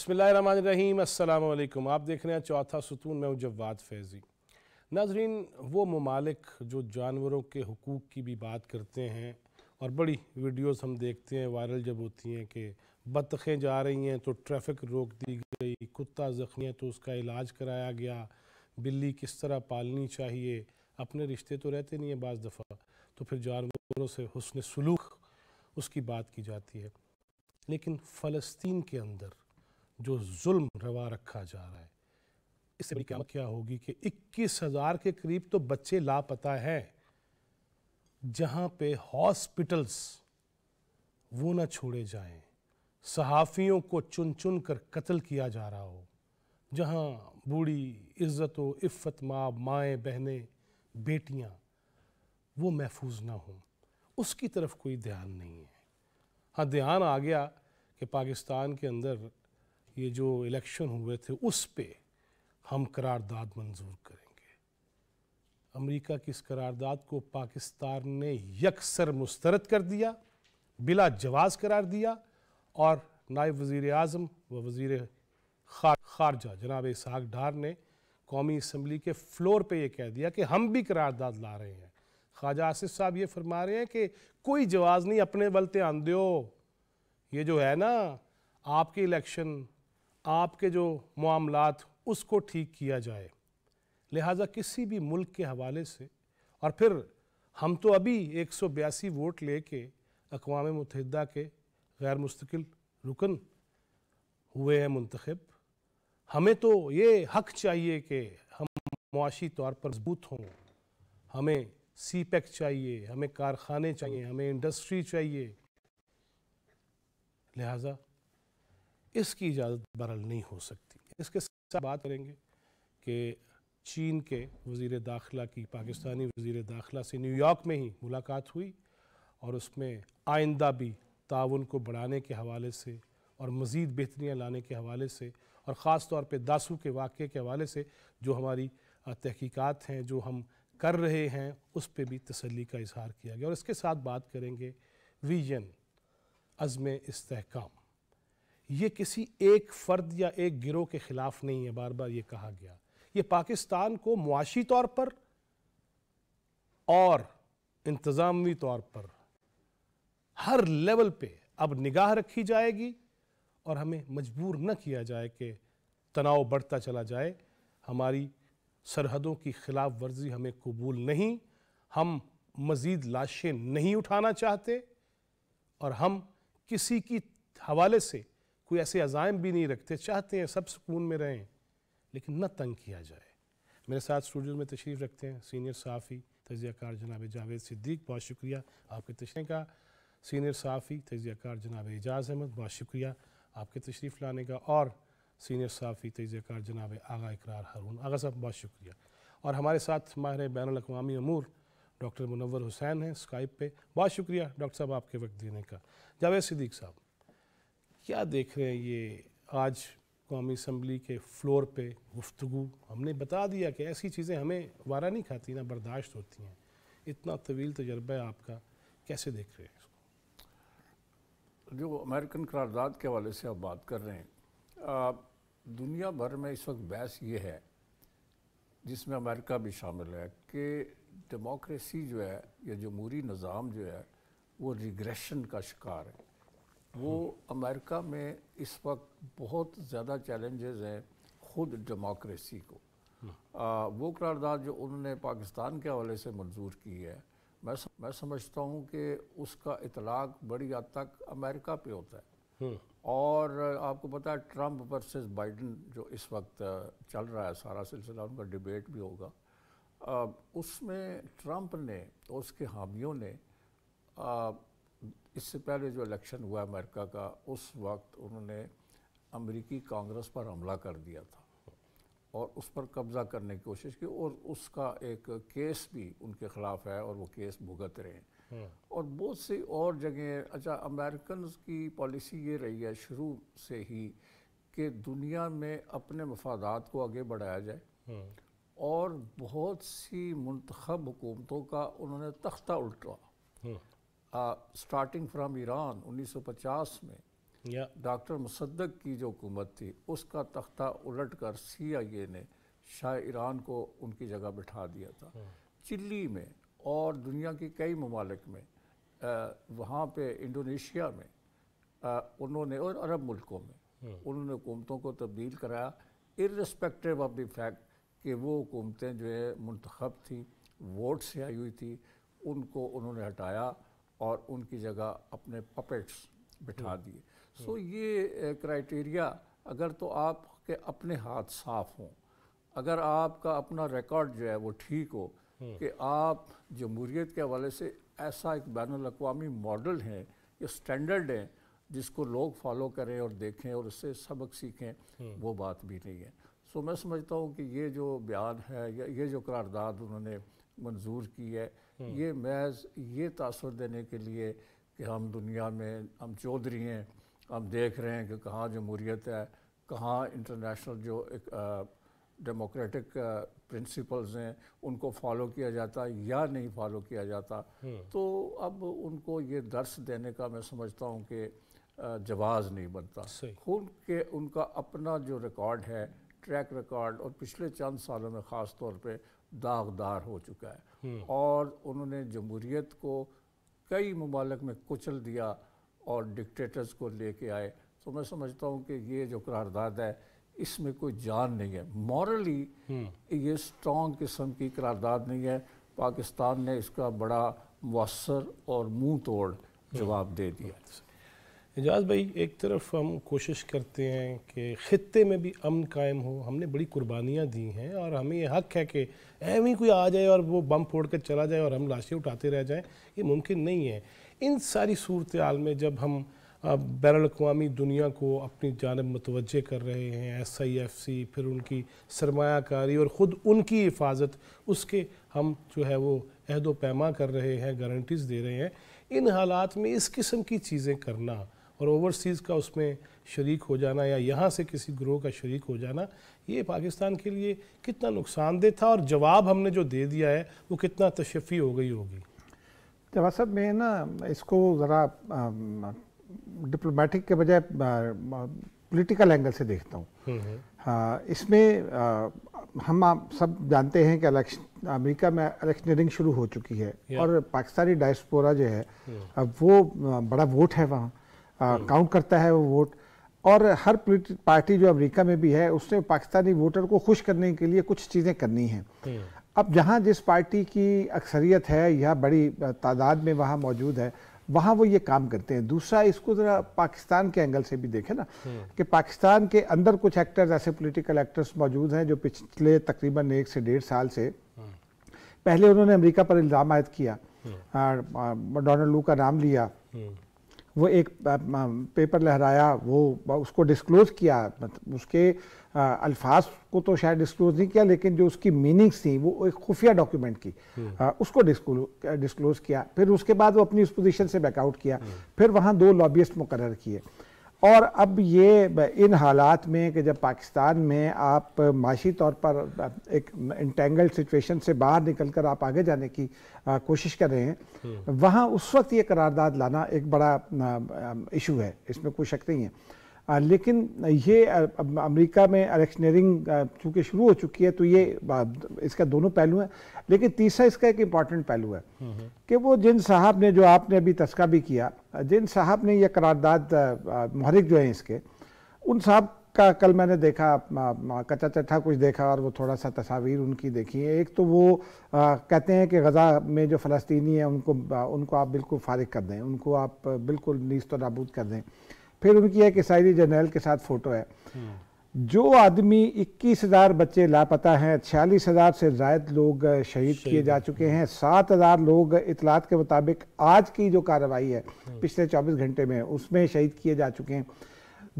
अस्सलाम अल्लाम आप देख रहे हैं चौथा सतून में जवाद फैज़ी नाजरीन वो ममालिक जो जानवरों के हकूक़ की भी बात करते हैं और बड़ी वीडियोस हम देखते हैं वायरल जब होती हैं कि बतखें जा रही हैं तो ट्रैफिक रोक दी गई कुत्ता ज़ख्मी है तो उसका इलाज कराया गया बिल्ली किस तरह पालनी चाहिए अपने रिश्ते तो रहते नहीं हैं बज़ दफ़ा तो फिर जानवरों से हसन सलूक उसकी बात की जाती है लेकिन फ़लस्तीन के अंदर जो जुल्म रवा रखा जा रहा है इससे भी क्या क्या होगी कि इक्कीस हज़ार के करीब तो बच्चे लापता हैं जहाँ पे हॉस्पिटल्स वो ना छोड़े जाएं सहाफ़ियों को चुन चुन कर कत्ल किया जा रहा हो जहाँ बूढ़ी इज़्ज़त व इफ़्फ़त माँ माएँ बहनें बेटियाँ वो महफूज ना हों उसकी तरफ कोई ध्यान नहीं है हाँ ध्यान आ गया कि पाकिस्तान के अंदर ये जो इलेक्शन हुए थे उस पर हम करारदाद मंजूर करेंगे अमेरिका की इस करारदाद को पाकिस्तान ने यकसर मुस्तरद कर दिया बिला जवाज़ करार दिया और नायब वज़ी अजम व खार खारजा जनाब इसहाक डार ने कौमी असम्बली के फ्लोर पर यह कह दिया कि हम भी करारदाद ला रहे हैं ख्वाजा आसिफ साहब ये फरमा रहे हैं कि कोई जवाज़ नहीं अपने बलते ते आंदे हो ये जो है ना आपके इलेक्शन आपके जो मामलात उसको ठीक किया जाए लिहाजा किसी भी मुल्क के हवाले से और फिर हम तो अभी एक सौ बयासी वोट ले के अकवा मुतहदा के गैर मुस्तकिल रुकन हुए हैं मंतखब हमें तो ये हक चाहिए कि हम मुआशी तौर पर मजबूत हों हमें सी पैक चाहिए हमें कारखाने चाहिए हमें इंडस्ट्री चाहिए लिहाजा इसकी इजाज़त बरल नहीं हो सकती इसके साथ बात करेंगे कि चीन के वजीर दाखिला की पाकिस्तानी वजीर दाखिला से न्यूयॉर्क में ही मुलाकात हुई और उसमें आइंदा भी ताउन को बढ़ाने के हवाले से और मज़ीद बेहतरियाँ लाने के हवाले से और ख़ास तौर पर दासू के वाक़े के हवाले से जो हमारी तहकीक़ात हैं जो हम कर रहे हैं उस पर भी तसली का इजहार किया गया और इसके साथ बात करेंगे विजन अज़म इसकाम ये किसी एक फ़र्द या एक गिरोह के ख़िलाफ़ नहीं है बार बार ये कहा गया ये पाकिस्तान को मुआशी तौर पर और इंतज़ामी तौर पर हर लेवल पे अब निगाह रखी जाएगी और हमें मजबूर न किया जाए कि तनाव बढ़ता चला जाए हमारी सरहदों की खिलाफ वर्जी हमें कबूल नहीं हम मज़ीद लाशें नहीं उठाना चाहते और हम किसी की हवाले से कोई ऐसे अजायम भी नहीं रखते चाहते हैं सब सुकून में रहें लेकिन न तंग किया जाए मेरे साथ स्टूडियो में तशरीफ़ रखते हैं सीनियर साफ़ी तजियाकार जनाब जावेद सिद्दीक बहुत शुक्रिया आपके तशरी का सीनियर साफ़ी तजियाकार जनाब एजाज अहमद बहुत शुक्रिया आपके तशरीफ़ लाने का और सीनियर साफ़ी तजियाकार जनाब आगा इकरार हारून आगा साहब बहुत शुक्रिया और हमारे साथ माहिर बैन अवी अमूर डॉक्टर मुनवर हुसैन हैं स्काइप पे बहुत शुक्रिया डॉक्टर साहब आपके वक्त देने का जावेद सिद्दीक साहब क्या देख रहे हैं ये आज कौमी असम्बली के फ्लोर पे गुफ्तु हमने बता दिया कि ऐसी चीज़ें हमें वारा नहीं खाती ना बर्दाश्त होती हैं इतना तवील तजर्बा है आपका कैसे देख रहे हैं इसको जो अमेरिकन करारदाद के हवाले से आप बात कर रहे हैं आ, दुनिया भर में इस वक्त बहस ये है जिसमें अमेरिका भी शामिल है कि डेमोक्रेसी जो है या जमहूरी निज़ाम जो है वो रिग्रेशन का शिकार है अमेरिका में इस वक्त बहुत ज़्यादा चैलेंजेस हैं खुद डेमोक्रेसी को आ, वो करारदाद जो उन्होंने पाकिस्तान के हवाले से मंजूर की है मैं सम, मैं समझता हूँ कि उसका इतलाक बड़ी हद तक अमेरिका पे होता है हम्म। और आपको पता है ट्रंप वर्सेस बाइडन जो इस वक्त चल रहा है सारा सिलसिला उनका डिबेट भी होगा आ, उसमें ट्रंप ने और उसके हामियों ने आ, इससे पहले जो इलेक्शन हुआ अमेरिका का उस वक्त उन्होंने अमेरिकी कांग्रेस पर हमला कर दिया था और उस पर कब्जा करने की कोशिश की और उसका एक केस भी उनके खिलाफ है और वो केस भुगत रहे हैं हम्म। और बहुत सी और जगह अच्छा अमेरिकन की पॉलिसी ये रही है शुरू से ही कि दुनिया में अपने मफादात को आगे बढ़ाया जाए हम्म। और बहुत सी मंतखब हुकूमतों का उन्होंने तख्ता उल्टा हम्म। स्टार्टिंग फ्राम ईरान 1950 में डॉक्टर मुसद्दक की जो हुकूमत थी उसका तख्ता उलट कर सी आई ए ने शाह ईरान को उनकी जगह बिठा दिया था hmm. चिल्ली में और दुनिया के कई ममालिक में आ, वहाँ पे इंडोनेशिया में आ, उन्होंने और अरब मुल्कों में hmm. उन्होंने हुकूमतों को तब्दील कराया इरेस्पेक्टिव ऑफ द फैक्ट कि वो हुकूमतें जो है मंतखब थी वोट से आई हुई थी उनको उन्होंने हटाया और उनकी जगह अपने पपेट्स बिठा हम्म। दिए सो हम्म। ये क्राइटेरिया अगर तो आपके अपने हाथ साफ हों अगर आपका अपना रिकॉर्ड जो है वो ठीक हो हम्म। कि आप जमहूरीत के हवाले से ऐसा एक बैन अवी मॉडल हैं या स्टैंडर्ड हैं जिसको लोग फॉलो करें और देखें और उससे सबक सीखें वो बात भी नहीं है सो मैं समझता हूँ कि ये जो बयान है या ये जो करारदाद उन्होंने मंजूर की है हम्म। ये महज ये तासर देने के लिए कि हम दुनिया में हम चौधरी हैं हम देख रहे हैं कि कहाँ जमहूरीत है कहाँ इंटरनेशनल जो एक डेमोक्रेटिक प्रिंसिपल्स हैं उनको फॉलो किया जाता या नहीं फॉलो किया जाता हम्म। तो अब उनको ये दर्श देने का मैं समझता हूँ कि जवाब नहीं बनता खून के उनका अपना जो रिकॉर्ड है ट्रैक रिकॉर्ड और पिछले चंद सालों में ख़ास तौर पर दागदार हो चुका है हम्म। और उन्होंने जमहूरीत को कई ममालक में कुचल दिया और डिक्टेटर्स को लेके आए तो मैं समझता हूँ कि ये जो करारदाद है इसमें कोई जान नहीं है मॉरली हम्म। ये स्ट्रॉन्ग किस्म की करारदाद नहीं है पाकिस्तान ने इसका बड़ा मवसर और मुंह तोड़ हम्म। जवाब दे दिया एजाज भाई एक तरफ हम कोशिश करते हैं कि ख़त्े में भी अमन कायम हो हमने बड़ी कुर्बानियाँ दी हैं और हमें ये हक है कि ही कोई आ जाए और वो बम फोड़ कर चला जाए और हम लाशें उठाते रह जाएँ ये मुमकिन नहीं है इन सारी सूरत हाल में जब हम बैर अवी दुनिया को अपनी जानब मतवजह कर रहे हैं एस आई एफ सी फिर उनकी सरमाकारी और ख़ुद उनकी हिफाजत उसके हम जो है वो अहदो पैमा कर रहे हैं गारंटीज़ दे रहे हैं इन हालात में इस किस्म की चीज़ें करना और ओवरसीज़ का उसमें शरीक हो जाना या यहाँ से किसी ग्रोह का शरीक हो जाना ये पाकिस्तान के लिए कितना नुकसानदेह था और जवाब हमने जो दे दिया है वो कितना तशफ़ी हो गई होगी जवाब साहब मैं ना इसको ज़रा डिप्लोमेटिक के बजाय पॉलिटिकल एंगल से देखता हूँ हम्म, हम्म। हाँ इसमें आ, हम आप सब जानते हैं कि इलेक्शन अमेरिका में इलेक्शनरिंग शुरू हो चुकी है और पाकिस्तानी डायस्पोरा जो है वो बड़ा वोट है वहाँ काउंट हम्म। करता है वो वोट और हर पार्टी जो अमेरिका में भी है उसने पाकिस्तानी वोटर को खुश करने के लिए कुछ चीज़ें करनी हैं हम्म। अब जहाँ जिस पार्टी की अक्सरियत है या बड़ी तादाद में वहाँ मौजूद है वहाँ वो ये काम करते हैं दूसरा इसको ज़रा पाकिस्तान के एंगल से भी देखें ना हम्म। कि पाकिस्तान के अंदर कुछ एक्टर्स ऐसे पॉलिटिकल एक्टर्स मौजूद हैं जो पिछले तकरीबन एक से डेढ़ साल से पहले उन्होंने अमेरिका पर इल्ज़ाम आयद किया डोनाल्ड लू का नाम लिया वो एक पेपर लहराया वो उसको डिस्क्लोज़ किया मतलब उसके अल्फाज को तो शायद डिस्क्लोज़ नहीं किया लेकिन जो उसकी मीनिंग्स थी वो एक खुफिया डॉक्यूमेंट की आ, हम्म। उसको डिस्क्लोज़ किया फिर उसके बाद वो अपनी उस पोजीशन से बैकआउट किया हम्म। फिर वहाँ दो लॉबियस्ट मुकर किए और अब ये इन हालात में कि जब पाकिस्तान में आप माशी तौर पर एक इंटेंगल सिचुएशन से बाहर निकल कर आप आगे जाने की कोशिश कर रहे हैं हम्म। वहाँ उस वक्त ये करारदाद लाना एक बड़ा इशू है इसमें कोई शक नहीं है लेकिन ये अमेरिका में इलेक्शनरिंग चूँकि शुरू हो चुकी है तो ये इसका दोनों पहलू हैं लेकिन तीसरा इसका एक इम्पॉर्टेंट पहलू है कि वो जिन साहब ने जो आपने अभी तस्का भी किया जिन साहब ने यह करारदाद महरिक जो हैं इसके उन साहब का कल मैंने देखा कच्चा चट्ठा कुछ देखा और वो थोड़ा सा तस्वीर उनकी देखी है एक तो वो आ, कहते हैं कि गज़ा में जो फ़लस्तनी हैं उनको उनको आप बिल्कुल फारिग कर दें उनको आप बिल्कुल नीस्त नाबूद कर दें फिर उनकी एक ईसाई जनरल के साथ फ़ोटो है जो आदमी इक्कीस हज़ार बच्चे लापता हैं छियालीस हज़ार से जायद लोग शहीद किए जा चुके हैं सात हज़ार लोग इतलात के मुताबिक आज की जो कार्रवाई है पिछले चौबीस घंटे में उसमें शहीद किए जा चुके हैं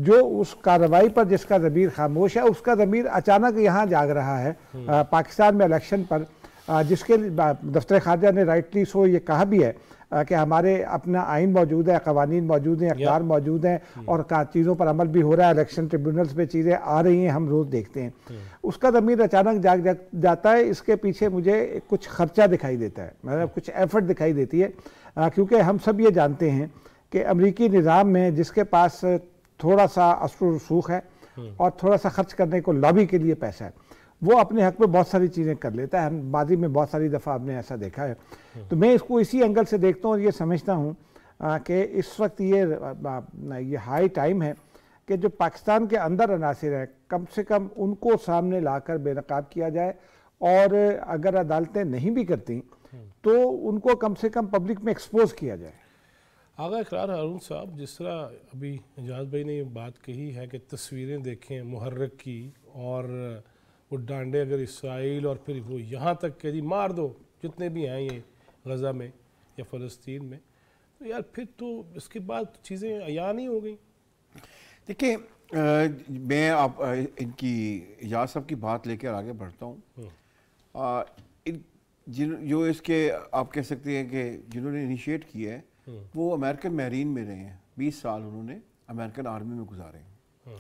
जो उस कार्रवाई पर जिसका ज़मीर खामोश है उसका ज़मीर अचानक यहाँ जाग रहा है हम्म। पाकिस्तान में इलेक्शन पर जिसके दफ्तर खारजा ने राइटली सो ये कहा भी है कि हमारे अपना आइन मौजूद है कवानीन मौजूद हैं अखबार मौजूद हैं hmm. और चीज़ों पर अमल भी हो रहा है इलेक्शन ट्रिब्यूनल्स पे चीज़ें आ रही हैं हम रोज़ देखते हैं hmm. उसका ज़मीर अचानक जाग जा, जाता है इसके पीछे मुझे कुछ खर्चा दिखाई देता है मतलब hmm. कुछ एफर्ट दिखाई देती है क्योंकि हम सब ये जानते हैं कि अमरीकी निज़ाम में जिसके पास थोड़ा सा असर रसूख है और थोड़ा सा खर्च करने को लॉबी के लिए पैसा है वो अपने हक में बहुत सारी चीज़ें कर लेता है हम बाजी में बहुत सारी दफ़ा आपने ऐसा देखा है तो मैं इसको इसी एंगल से देखता हूँ और ये समझता हूँ कि इस वक्त ये ये हाई टाइम है कि जो पाकिस्तान के अंदर अनासर हैं कम से कम उनको सामने लाकर बेनकाब किया जाए और अगर अदालतें नहीं भी करती तो उनको कम से कम पब्लिक में एक्सपोज किया जाए आगा इकरार हारून साहब जिस तरह अभी एजाज भाई ने ये बात कही है कि तस्वीरें देखें मुहर्रक की और वो डांडे अगर इसराइल और फिर वो यहाँ तक के जी मार दो जितने भी हैं ये गज़ा में या फ़लस्तीन में तो यार फिर तो इसके बाद तो चीज़ें अया ही हो गई देखिए मैं आप आ, इनकी याद साहब की बात लेकर आगे बढ़ता हूँ हम्म। जिन जो इसके आप कह सकते हैं कि जिन्होंने इनिशिएट किया है हम्म। वो अमेरिकन मैरीन में रहे हैं बीस साल उन्होंने अमेरिकन आर्मी में गुजारे हैं हम्म।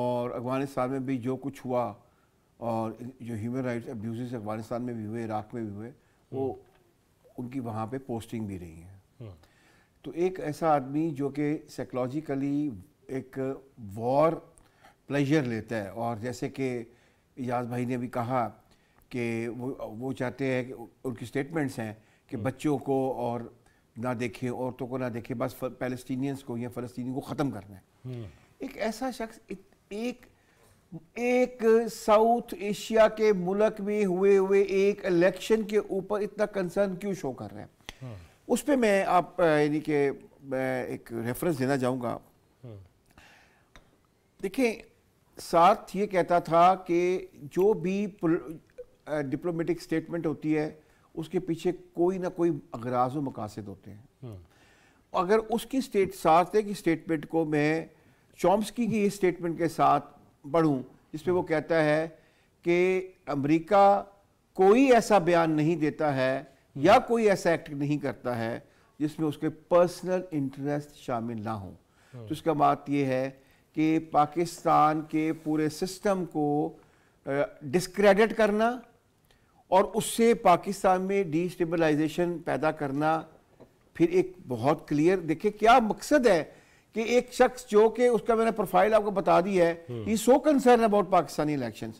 और अफगानिस्तान में भी जो कुछ हुआ और जो ह्यूमन राइट्स अब्यूज़ अफगानिस्तान में भी हुए इराक में भी हुए वो हम्म। उनकी वहाँ पे पोस्टिंग भी रही है हम्म। तो एक ऐसा आदमी जो कि साइकोलॉजिकली एक वॉर प्लेजर लेता है और जैसे कि याज भाई ने भी कहा कि वो वो चाहते हैं कि उनकी स्टेटमेंट्स हैं कि हम्म। बच्चों को और ना देखें औरतों को ना देखें बस पैलेस्टीनियंस को या फ़लस्तनी को ख़त्म करना है एक ऐसा शख्स एक एक साउथ एशिया के मुल्क में हुए हुए एक इलेक्शन के ऊपर इतना कंसर्न क्यों शो कर रहे हैं हाँ। उस पर मैं आप यानी कि एक रेफरेंस देना चाहूँगा हाँ। देखें साथ ये कहता था कि जो भी डिप्लोमेटिक स्टेटमेंट होती है उसके पीछे कोई ना कोई अगराज व मकासद होते हैं हाँ। अगर उसकी स्टेट साथ की स्टेटमेंट को मैं चॉम्स्की की ये स्टेटमेंट के साथ जिस जिसमें वो कहता है कि अमेरिका कोई ऐसा बयान नहीं देता है या कोई ऐसा एक्ट नहीं करता है जिसमें उसके पर्सनल इंटरेस्ट शामिल ना हो हम्म। तो इसका बात यह है कि पाकिस्तान के पूरे सिस्टम को डिस्क्रेडिट करना और उससे पाकिस्तान में डिस्टेबलाइजेशन पैदा करना फिर एक बहुत क्लियर देखिए क्या मकसद है कि एक शख्स जो कि उसका मैंने प्रोफाइल आपको बता दी है he so concern about Pakistani election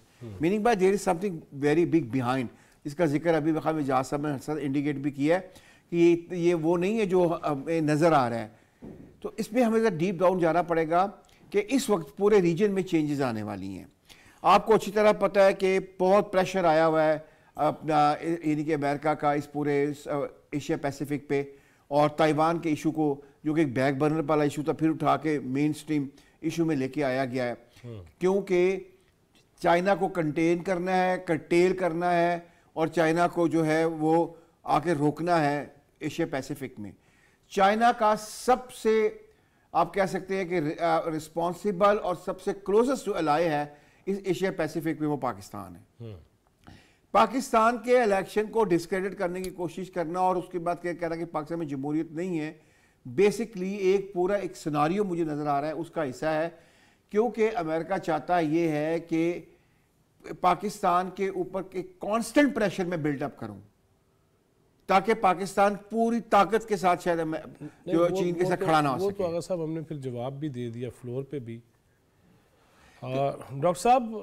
meaning by there is something very big behind इसका जिक्र अभी में जहाज साहब ने इंडिकेट भी किया है कि ये वो नहीं है जो नज़र आ रहा है तो इसमें हमें ज़रा डीप डाउन जाना पड़ेगा कि इस वक्त पूरे रीजन में चेंजेस आने वाली हैं आपको अच्छी तरह पता है कि बहुत प्रेशर आया हुआ है अपना यानी कि अमेरिका का इस पूरे एशिया पैसिफिक पे और ताइवान के इशू को जो कि बैक बर्नर वाला इशू था फिर उठा के मेन स्ट्रीम इशू में लेके आया गया है हम्म। क्योंकि चाइना को कंटेन करना है कटेल करना है और चाइना को जो है वो आके रोकना है एशिया पैसिफिक में चाइना का सबसे आप कह सकते हैं कि रिस्पॉन्सिबल और सबसे क्लोजेस्ट जो अलाय है इस एशिया पैसिफिक में वो पाकिस्तान है हम्म। पाकिस्तान के इलेक्शन को डिस्क्रेडिट करने की कोशिश करना और उसके बाद क्या कहना कि पाकिस्तान में जमहूरियत नहीं है बेसिकली एक पूरा एक सिनारियो मुझे नज़र आ रहा है उसका हिस्सा है क्योंकि अमेरिका चाहता ये है कि पाकिस्तान के ऊपर के कांस्टेंट प्रेशर में बिल्डअप करूं ताकि पाकिस्तान पूरी ताकत के साथ शायद जो चीन के साथ तो खड़ा ना हो वो तो अगर साहब हमने फिर जवाब भी दे दिया फ्लोर पे भी डॉक्टर साहब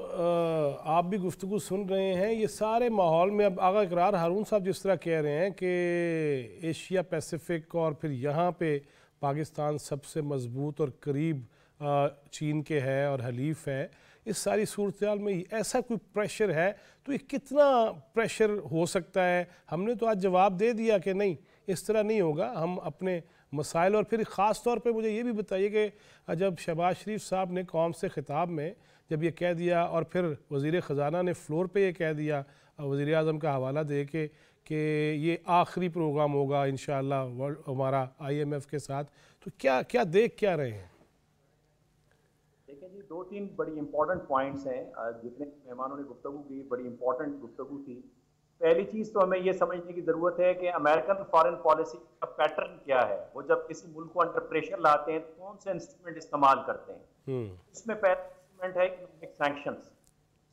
आप भी गुफ्तु सुन रहे हैं ये सारे माहौल में अब आगा इकरार हारून साहब जिस तरह कह रहे हैं कि एशिया पैसिफिक और फिर यहाँ पे पाकिस्तान सबसे मजबूत और करीब चीन के है और हलीफ है इस सारी सूरत में ऐसा कोई प्रेशर है तो ये कितना प्रेशर हो सकता है हमने तो आज जवाब दे दिया कि नहीं इस तरह नहीं होगा हम अपने मसाइल और फिर ख़ास तौर पर मुझे ये भी बताइए कि जब शहबाज शरीफ साहब ने कौम से ख़िताब में जब ये कह दिया और फिर वज़ी ख़जाना ने फ़्लोर पर यह कह दिया वज़ी अजम का हवाला दे के कि ये आखिरी प्रोग्राम होगा इन वर्ल्ड हमारा आई एम एफ़ के साथ तो क्या क्या देख क्या रहे हैं देखिए जी दो तीन बड़ी इंपॉर्टेंट पॉइंट्स हैं जितने मेहमानों ने गुफ्तु की बड़ी इंपॉर्टेंट गुफ्तु थी पहली चीज़ तो हमें यह समझने की ज़रूरत है कि अमेरिकन फॉरेन पॉलिसी का पैटर्न क्या है वो जब किसी मुल्क को अंडर प्रेशर लाते हैं तो कौन से इंस्ट्रूमेंट इस्तेमाल करते हैं हम्म। इसमें पहला इंस्ट्रूमेंट है इकोनॉमिक सैंक्शन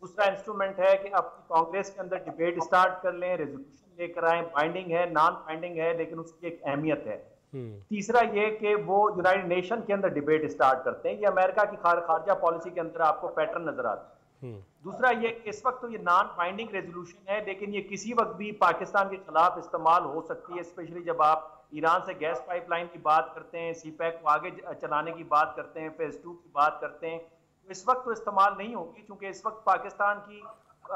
दूसरा इंस्ट्रूमेंट है कि अपनी कांग्रेस के अंदर डिबेट स्टार्ट कर लें रेजोल्यूशन लेकर आए बाइंडिंग है नॉन बाइंडिंग है लेकिन उसकी एक अहमियत है हम्म। तीसरा ये कि वो यूनाइटेड नेशन के अंदर डिबेट स्टार्ट करते हैं ये अमेरिका की खारजा पॉलिसी के अंदर आपको पैटर्न नजर आता है दूसरा ये इस वक्त तो ये नॉन बाइंडिंग रेजोल्यूशन है लेकिन ये किसी वक्त भी पाकिस्तान के खिलाफ इस्तेमाल हो सकती है स्पेशली जब आप ईरान से गैस पाइपलाइन की बात करते हैं सी पैक e को आगे चलाने की बात करते हैं फेज टू की बात करते हैं तो इस वक्त तो इस्तेमाल नहीं होगी क्योंकि इस वक्त पाकिस्तान की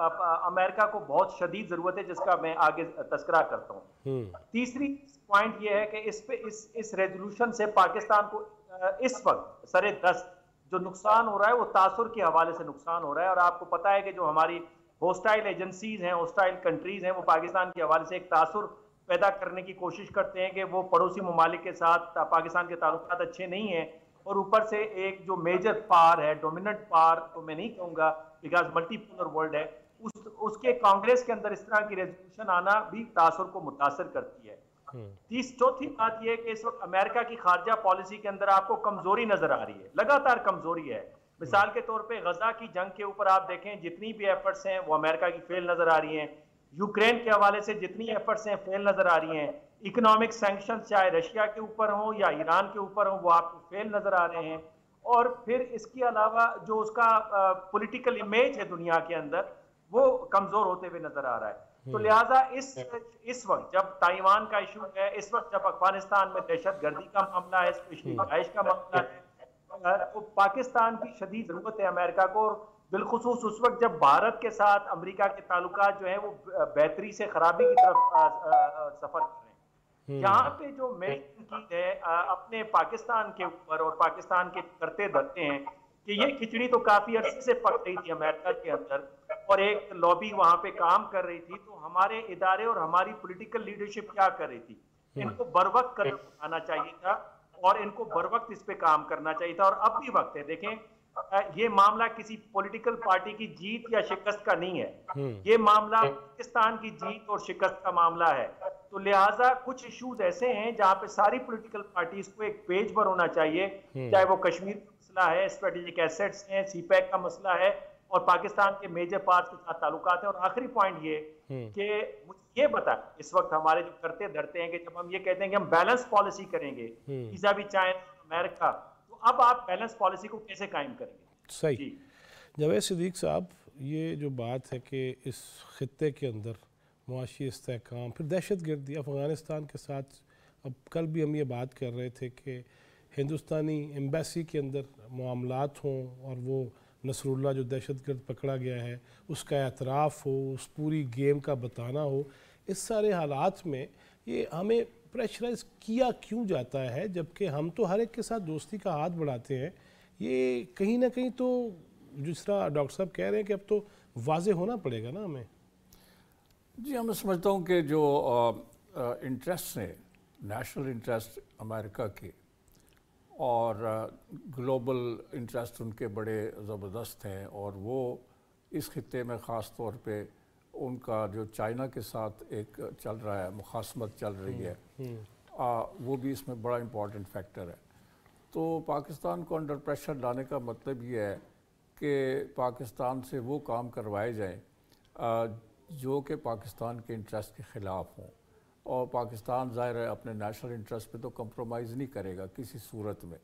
अमेरिका को बहुत शदीद ज़रूरत है जिसका मैं आगे तस्करा करता हूँ हम्म। तीसरी पॉइंट ये है कि इस पे इस इस रेजोल्यूशन से पाकिस्तान को इस वक्त सरे दस्त जो नुकसान हो रहा है वो तासर के हवाले से नुकसान हो रहा है और आपको पता है कि जो हमारी होस्टाइल एजेंसीज हैं होस्टाइल कंट्रीज हैं वो पाकिस्तान के हवाले से एक तासर पैदा करने की कोशिश करते हैं कि वो पड़ोसी ममालिक के साथ पाकिस्तान के ताल्लुक अच्छे नहीं हैं और ऊपर से एक जो मेजर पार है डोमिनेंट पार तो मैं नहीं कहूँगा बिकॉज मल्टीपोलर वर्ल्ड है उस उसके कांग्रेस के अंदर इस तरह की रेजोल्यूशन आना भी तासर को मुतासर करती है हम्म। तीस चौथी बात यह कि इस वक्त अमेरिका की खारजा पॉलिसी के अंदर आपको कमजोरी नजर आ रही है लगातार कमजोरी है मिसाल के तौर पे गजा की जंग के ऊपर आप देखें जितनी भी एफर्ट्स हैं वो अमेरिका की फेल नजर आ रही हैं यूक्रेन के हवाले से जितनी एफर्ट्स हैं फेल नजर आ रही हैं इकोनॉमिक सेंक्शन चाहे रशिया के ऊपर हों या ईरान के ऊपर हों वो आपको फेल नजर आ रहे हैं और फिर इसके अलावा जो उसका पोलिटिकल इमेज है दुनिया के अंदर वो कमजोर होते हुए नजर आ रहा है तो हम्म। लिहाजा इस हम्म। इस वक्त जब ताइवान का इशू है इस वक्त जब अफगानिस्तान में दहशत गर्दी का मामला है स्पेशली दाइश हम्म। का मामला है तो पाकिस्तान की शदीद जरूरत है अमेरिका को और बिलखसूस उस वक्त जब भारत के साथ अमेरिका के ताल्लुक जो है वो बेहतरी से खराबी की तरफ सफर कर रहे हैं यहाँ पे जो मेन है अपने पाकिस्तान के ऊपर और पाकिस्तान के करते धरते हैं कि ये हाँ। खिचड़ी तो काफी अरसे से पक रही थी अमेरिका के अंदर और एक लॉबी वहां पे काम कर रही थी तो हमारे इदारे और हमारी पॉलिटिकल लीडरशिप क्या कर रही थी हम्म। इनको बर वक्त कदम चाहिए था और इनको बर वक्त इस पे काम करना चाहिए था और अब भी वक्त है देखें ये मामला किसी पॉलिटिकल पार्टी की जीत या शिकस्त का नहीं है हम्म। ये मामला पाकिस्तान की जीत और शिकस्त का मामला है तो लिहाजा कुछ इश्यूज ऐसे हैं जहां पे सारी पॉलिटिकल पार्टीज को एक पेज पर होना चाहिए हम्म। चाहे वो कश्मीर का मसला है स्ट्रेटेजिक एसेट्स हैं सीपैक का मसला है और पाकिस्तान के मेजर पार्ट के साथ ताल्लुक है और आखिरी पॉइंट ये हम्म। कि मुझे ये बताएं इस वक्त हमारे जो करते धरते हैं कि जब हम ये कहते हैं कि हम बैलेंस पॉलिसी करेंगे वीजा हम्म। भी चाइना अमेरिका तो अब आप बैलेंस पॉलिसी को कैसे कायम करेंगे सही जवेद सिद्दीक साहब ये जो बात है कि इस खत्े के अंदर मुआशी इसकाम फिर दहशत गर्दी अफ़गानिस्तान के साथ अब कल भी हम ये बात कर रहे थे कि हिंदुस्तानी एम्बेसी के अंदर मामलात हों और वो नसरुल्ला जो दहशत गर्द पकड़ा गया है उसका एतराफ़ हो उस पूरी गेम का बताना हो इस सारे हालात में ये हमें प्रेशराइज किया क्यों जाता है जबकि हम तो हर एक के साथ दोस्ती का हाथ बढ़ाते हैं ये कहीं ना कहीं तो जिस तरह डॉक्टर साहब कह रहे हैं कि अब तो वाज होना पड़ेगा ना हमें जी हमें समझता हूँ कि जो इंटरेस्ट हैं नेशनल इंटरेस्ट अमेरिका के और ग्लोबल इंटरेस्ट उनके बड़े ज़बरदस्त हैं और वो इस खत्े में ख़ास तौर पर उनका जो चाइना के साथ एक चल रहा है मुखासमत चल रही है आ, हम्म, हम्म। वो भी इसमें बड़ा इम्पॉर्टेंट फैक्टर है तो पाकिस्तान को अंडर प्रेशर लाने का मतलब ये है कि पाकिस्तान से वो काम करवाए जाएँ जो कि पाकिस्तान के इंटरेस्ट के ख़िलाफ़ हों और पाकिस्तान ज़ाहिर है अपने नेशनल इंटरेस्ट पे तो कंप्रोमाइज़ नहीं करेगा किसी सूरत में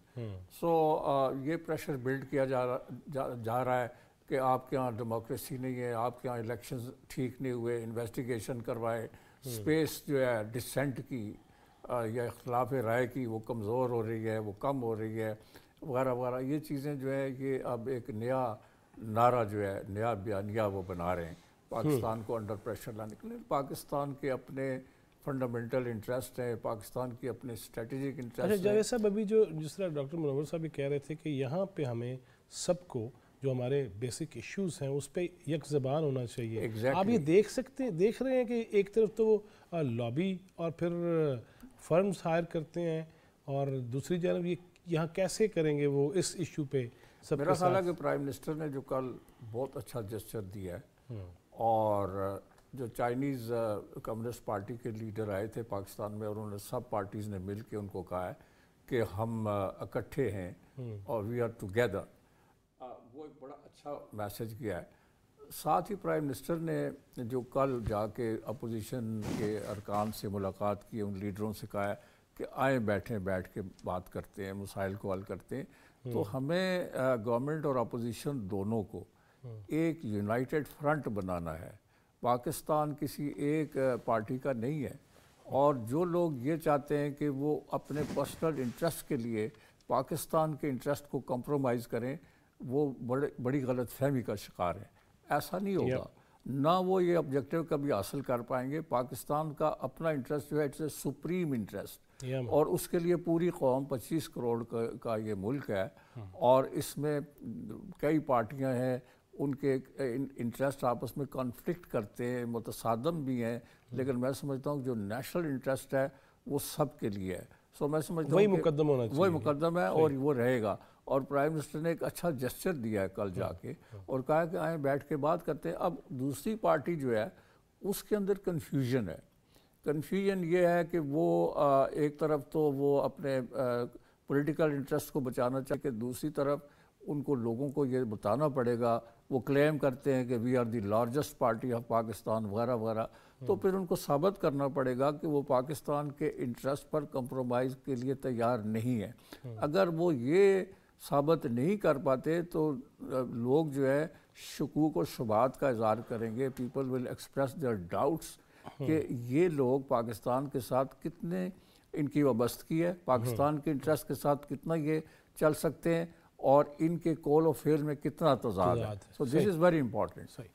सो हम्म। so, ये प्रेशर बिल्ड किया जा रहा जा, जा रहा है कि आपके यहाँ डेमोक्रेसी नहीं है आपके यहाँ इलेक्शन ठीक नहीं हुए इन्वेस्टिगेशन करवाए स्पेस हम्म। जो है डिसेंट की uh, या खिलाफ राय की वो कमज़ोर हो रही है वो कम हो रही है वगैरह वगैरह ये चीज़ें जो है ये अब एक नया नारा जो है नया बयानिया वो बना रहे हैं हम्म। पाकिस्तान को अंडर प्रेशर लाने के लिए पाकिस्तान के अपने फंडामेंटल इंटरेस्ट है पाकिस्तान की अपने स्ट्रेटेजिक इंटरेस्ट अच्छा जावेद साहब अभी जो जिस तरह डॉक्टर मनोहर साहब भी कह रहे थे कि यहाँ पे हमें सबको जो हमारे बेसिक इश्यूज हैं उस पर जबान होना चाहिए exactly. आप ये देख सकते हैं देख रहे हैं कि एक तरफ तो वो लॉबी और फिर फर्म्स हायर करते हैं और दूसरी जानब ये यहाँ कैसे करेंगे वो इस इशू पे सब मेरा ख्याल है कि प्राइम मिनिस्टर ने जो कल बहुत अच्छा जस्चर दिया है हम्म। और जो चाइनीज़ कम्युनिस्ट पार्टी के लीडर आए थे पाकिस्तान में और उन्होंने सब पार्टीज़ ने मिल के उनको कहा है कि हम uh, इकट्ठे हैं हम्म। और वी आर टुगेदर वो एक बड़ा अच्छा मैसेज किया है साथ ही प्राइम मिनिस्टर ने जो कल जाके अपोजिशन के अरकान से मुलाकात की उन लीडरों से कहा है कि आए बैठें बैठ के बात करते हैं मसाइल को हल करते हैं तो हम्म। हमें गवर्नमेंट uh, और अपोजिशन दोनों को हम्म। एक यूनाइटेड फ्रंट बनाना है पाकिस्तान किसी एक पार्टी का नहीं है और जो लोग ये चाहते हैं कि वो अपने पर्सनल इंटरेस्ट के लिए पाकिस्तान के इंटरेस्ट को कम्प्रोमाइज़ करें वो बड़े बड़ी गलत फहमी का शिकार है ऐसा नहीं होगा ना वो ये ऑब्जेक्टिव कभी हासिल कर पाएंगे पाकिस्तान का अपना इंटरेस्ट जो है इट्स ए सुप्रीम इंटरेस्ट और उसके लिए पूरी कौम 25 करोड़ का, का ये मुल्क है hmm. और इसमें कई पार्टियां हैं उनके इंटरेस्ट आपस में कॉन्फ्लिक्ट करते हैं मुतसादम भी हैं लेकिन मैं समझता हूँ जो नेशनल इंटरेस्ट है वो सब के लिए है सो मैं समझता वही मुकदम होना वही मुकदम है और वो रहेगा और प्राइम मिनिस्टर ने एक अच्छा जेस्चर दिया है कल जाके हाँ, हाँ। और कहा कि आए बैठ के बात करते हैं अब दूसरी पार्टी जो है उसके अंदर कन्फ्यूजन है कन्फ्यूजन ये है कि वो एक तरफ तो वो अपने पोलिटिकल इंटरेस्ट को बचाना चाहिए दूसरी तरफ उनको लोगों को ये बताना पड़ेगा वो क्लेम करते हैं कि we are the largest party of Pakistan वगैरह वगैरह तो फिर उनको साबित करना पड़ेगा कि वो पाकिस्तान के इंटरेस्ट पर कंप्रोमाइज़ के लिए तैयार नहीं है अगर वो ये साबित नहीं कर पाते तो लोग जो है शकूक और शुबात का इजहार करेंगे people will express their doubts कि ये लोग पाकिस्तान के साथ कितने इनकी वाबस्तगी है पाकिस्तान के इंटरेस्ट के साथ कितना ये चल सकते हैं और इनके कोल फेयर में कितना तजाद है so this is very important सही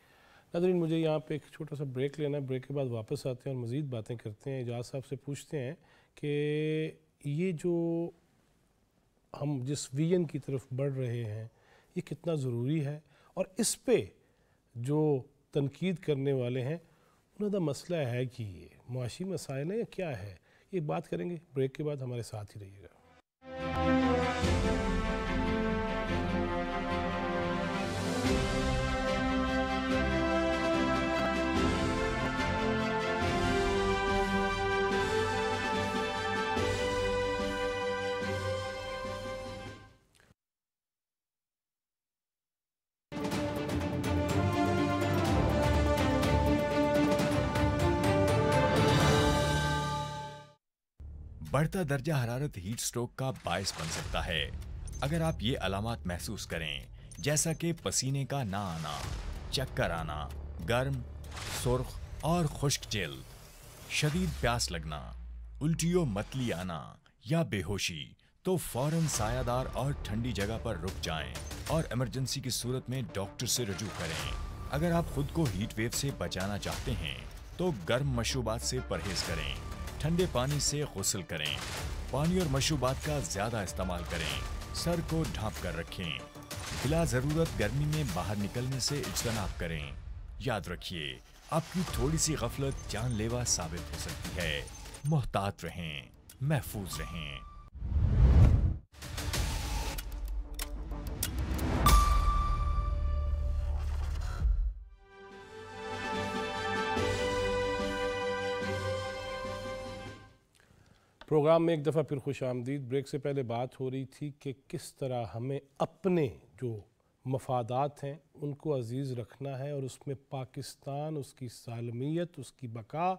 नाजरीन मुझे यहाँ पे एक छोटा सा ब्रेक लेना है ब्रेक के बाद वापस आते हैं और मज़ीद बातें करते हैं एजाज साहब से पूछते हैं कि ये जो हम जिस वीजन की तरफ बढ़ रहे हैं ये कितना ज़रूरी है और इस पर जो तनकीद करने वाले हैं उनका मसला है कि ये मुआशी मसाइल है या क्या है ये बात करेंगे ब्रेक के बाद हमारे साथ ही रहिएगा बढ़ता दर्जा हरारत हीट स्ट्रोक का बायस बन सकता है अगर आप ये अलामत महसूस करें जैसा कि पसीने का ना आना चक्कर आना गर्म सुर्ख और खुश्क चिल शदीद प्यास लगना उल्टियों मतली आना या बेहोशी तो फौरन सायादार और ठंडी जगह पर रुक जाएं और इमरजेंसी की सूरत में डॉक्टर से रजू करें अगर आप खुद को हीट वेव से बचाना चाहते हैं तो गर्म मशरूबात से परहेज करें ठंडे पानी से गसल करें पानी और मशरूबात का ज़्यादा इस्तेमाल करें सर को ढांप कर रखें बिला ज़रूरत गर्मी में बाहर निकलने से इजतनाब करें याद रखिए आपकी थोड़ी सी गफलत जानलेवा साबित हो सकती है मोहतात रहें महफूज रहें प्रोग्राम में एक दफ़ा फिर खुश आमदीद ब्रेक से पहले बात हो रही थी कि किस तरह हमें अपने जो मफादात हैं उनको अजीज़ रखना है और उसमें पाकिस्तान उसकी सालमियत उसकी बका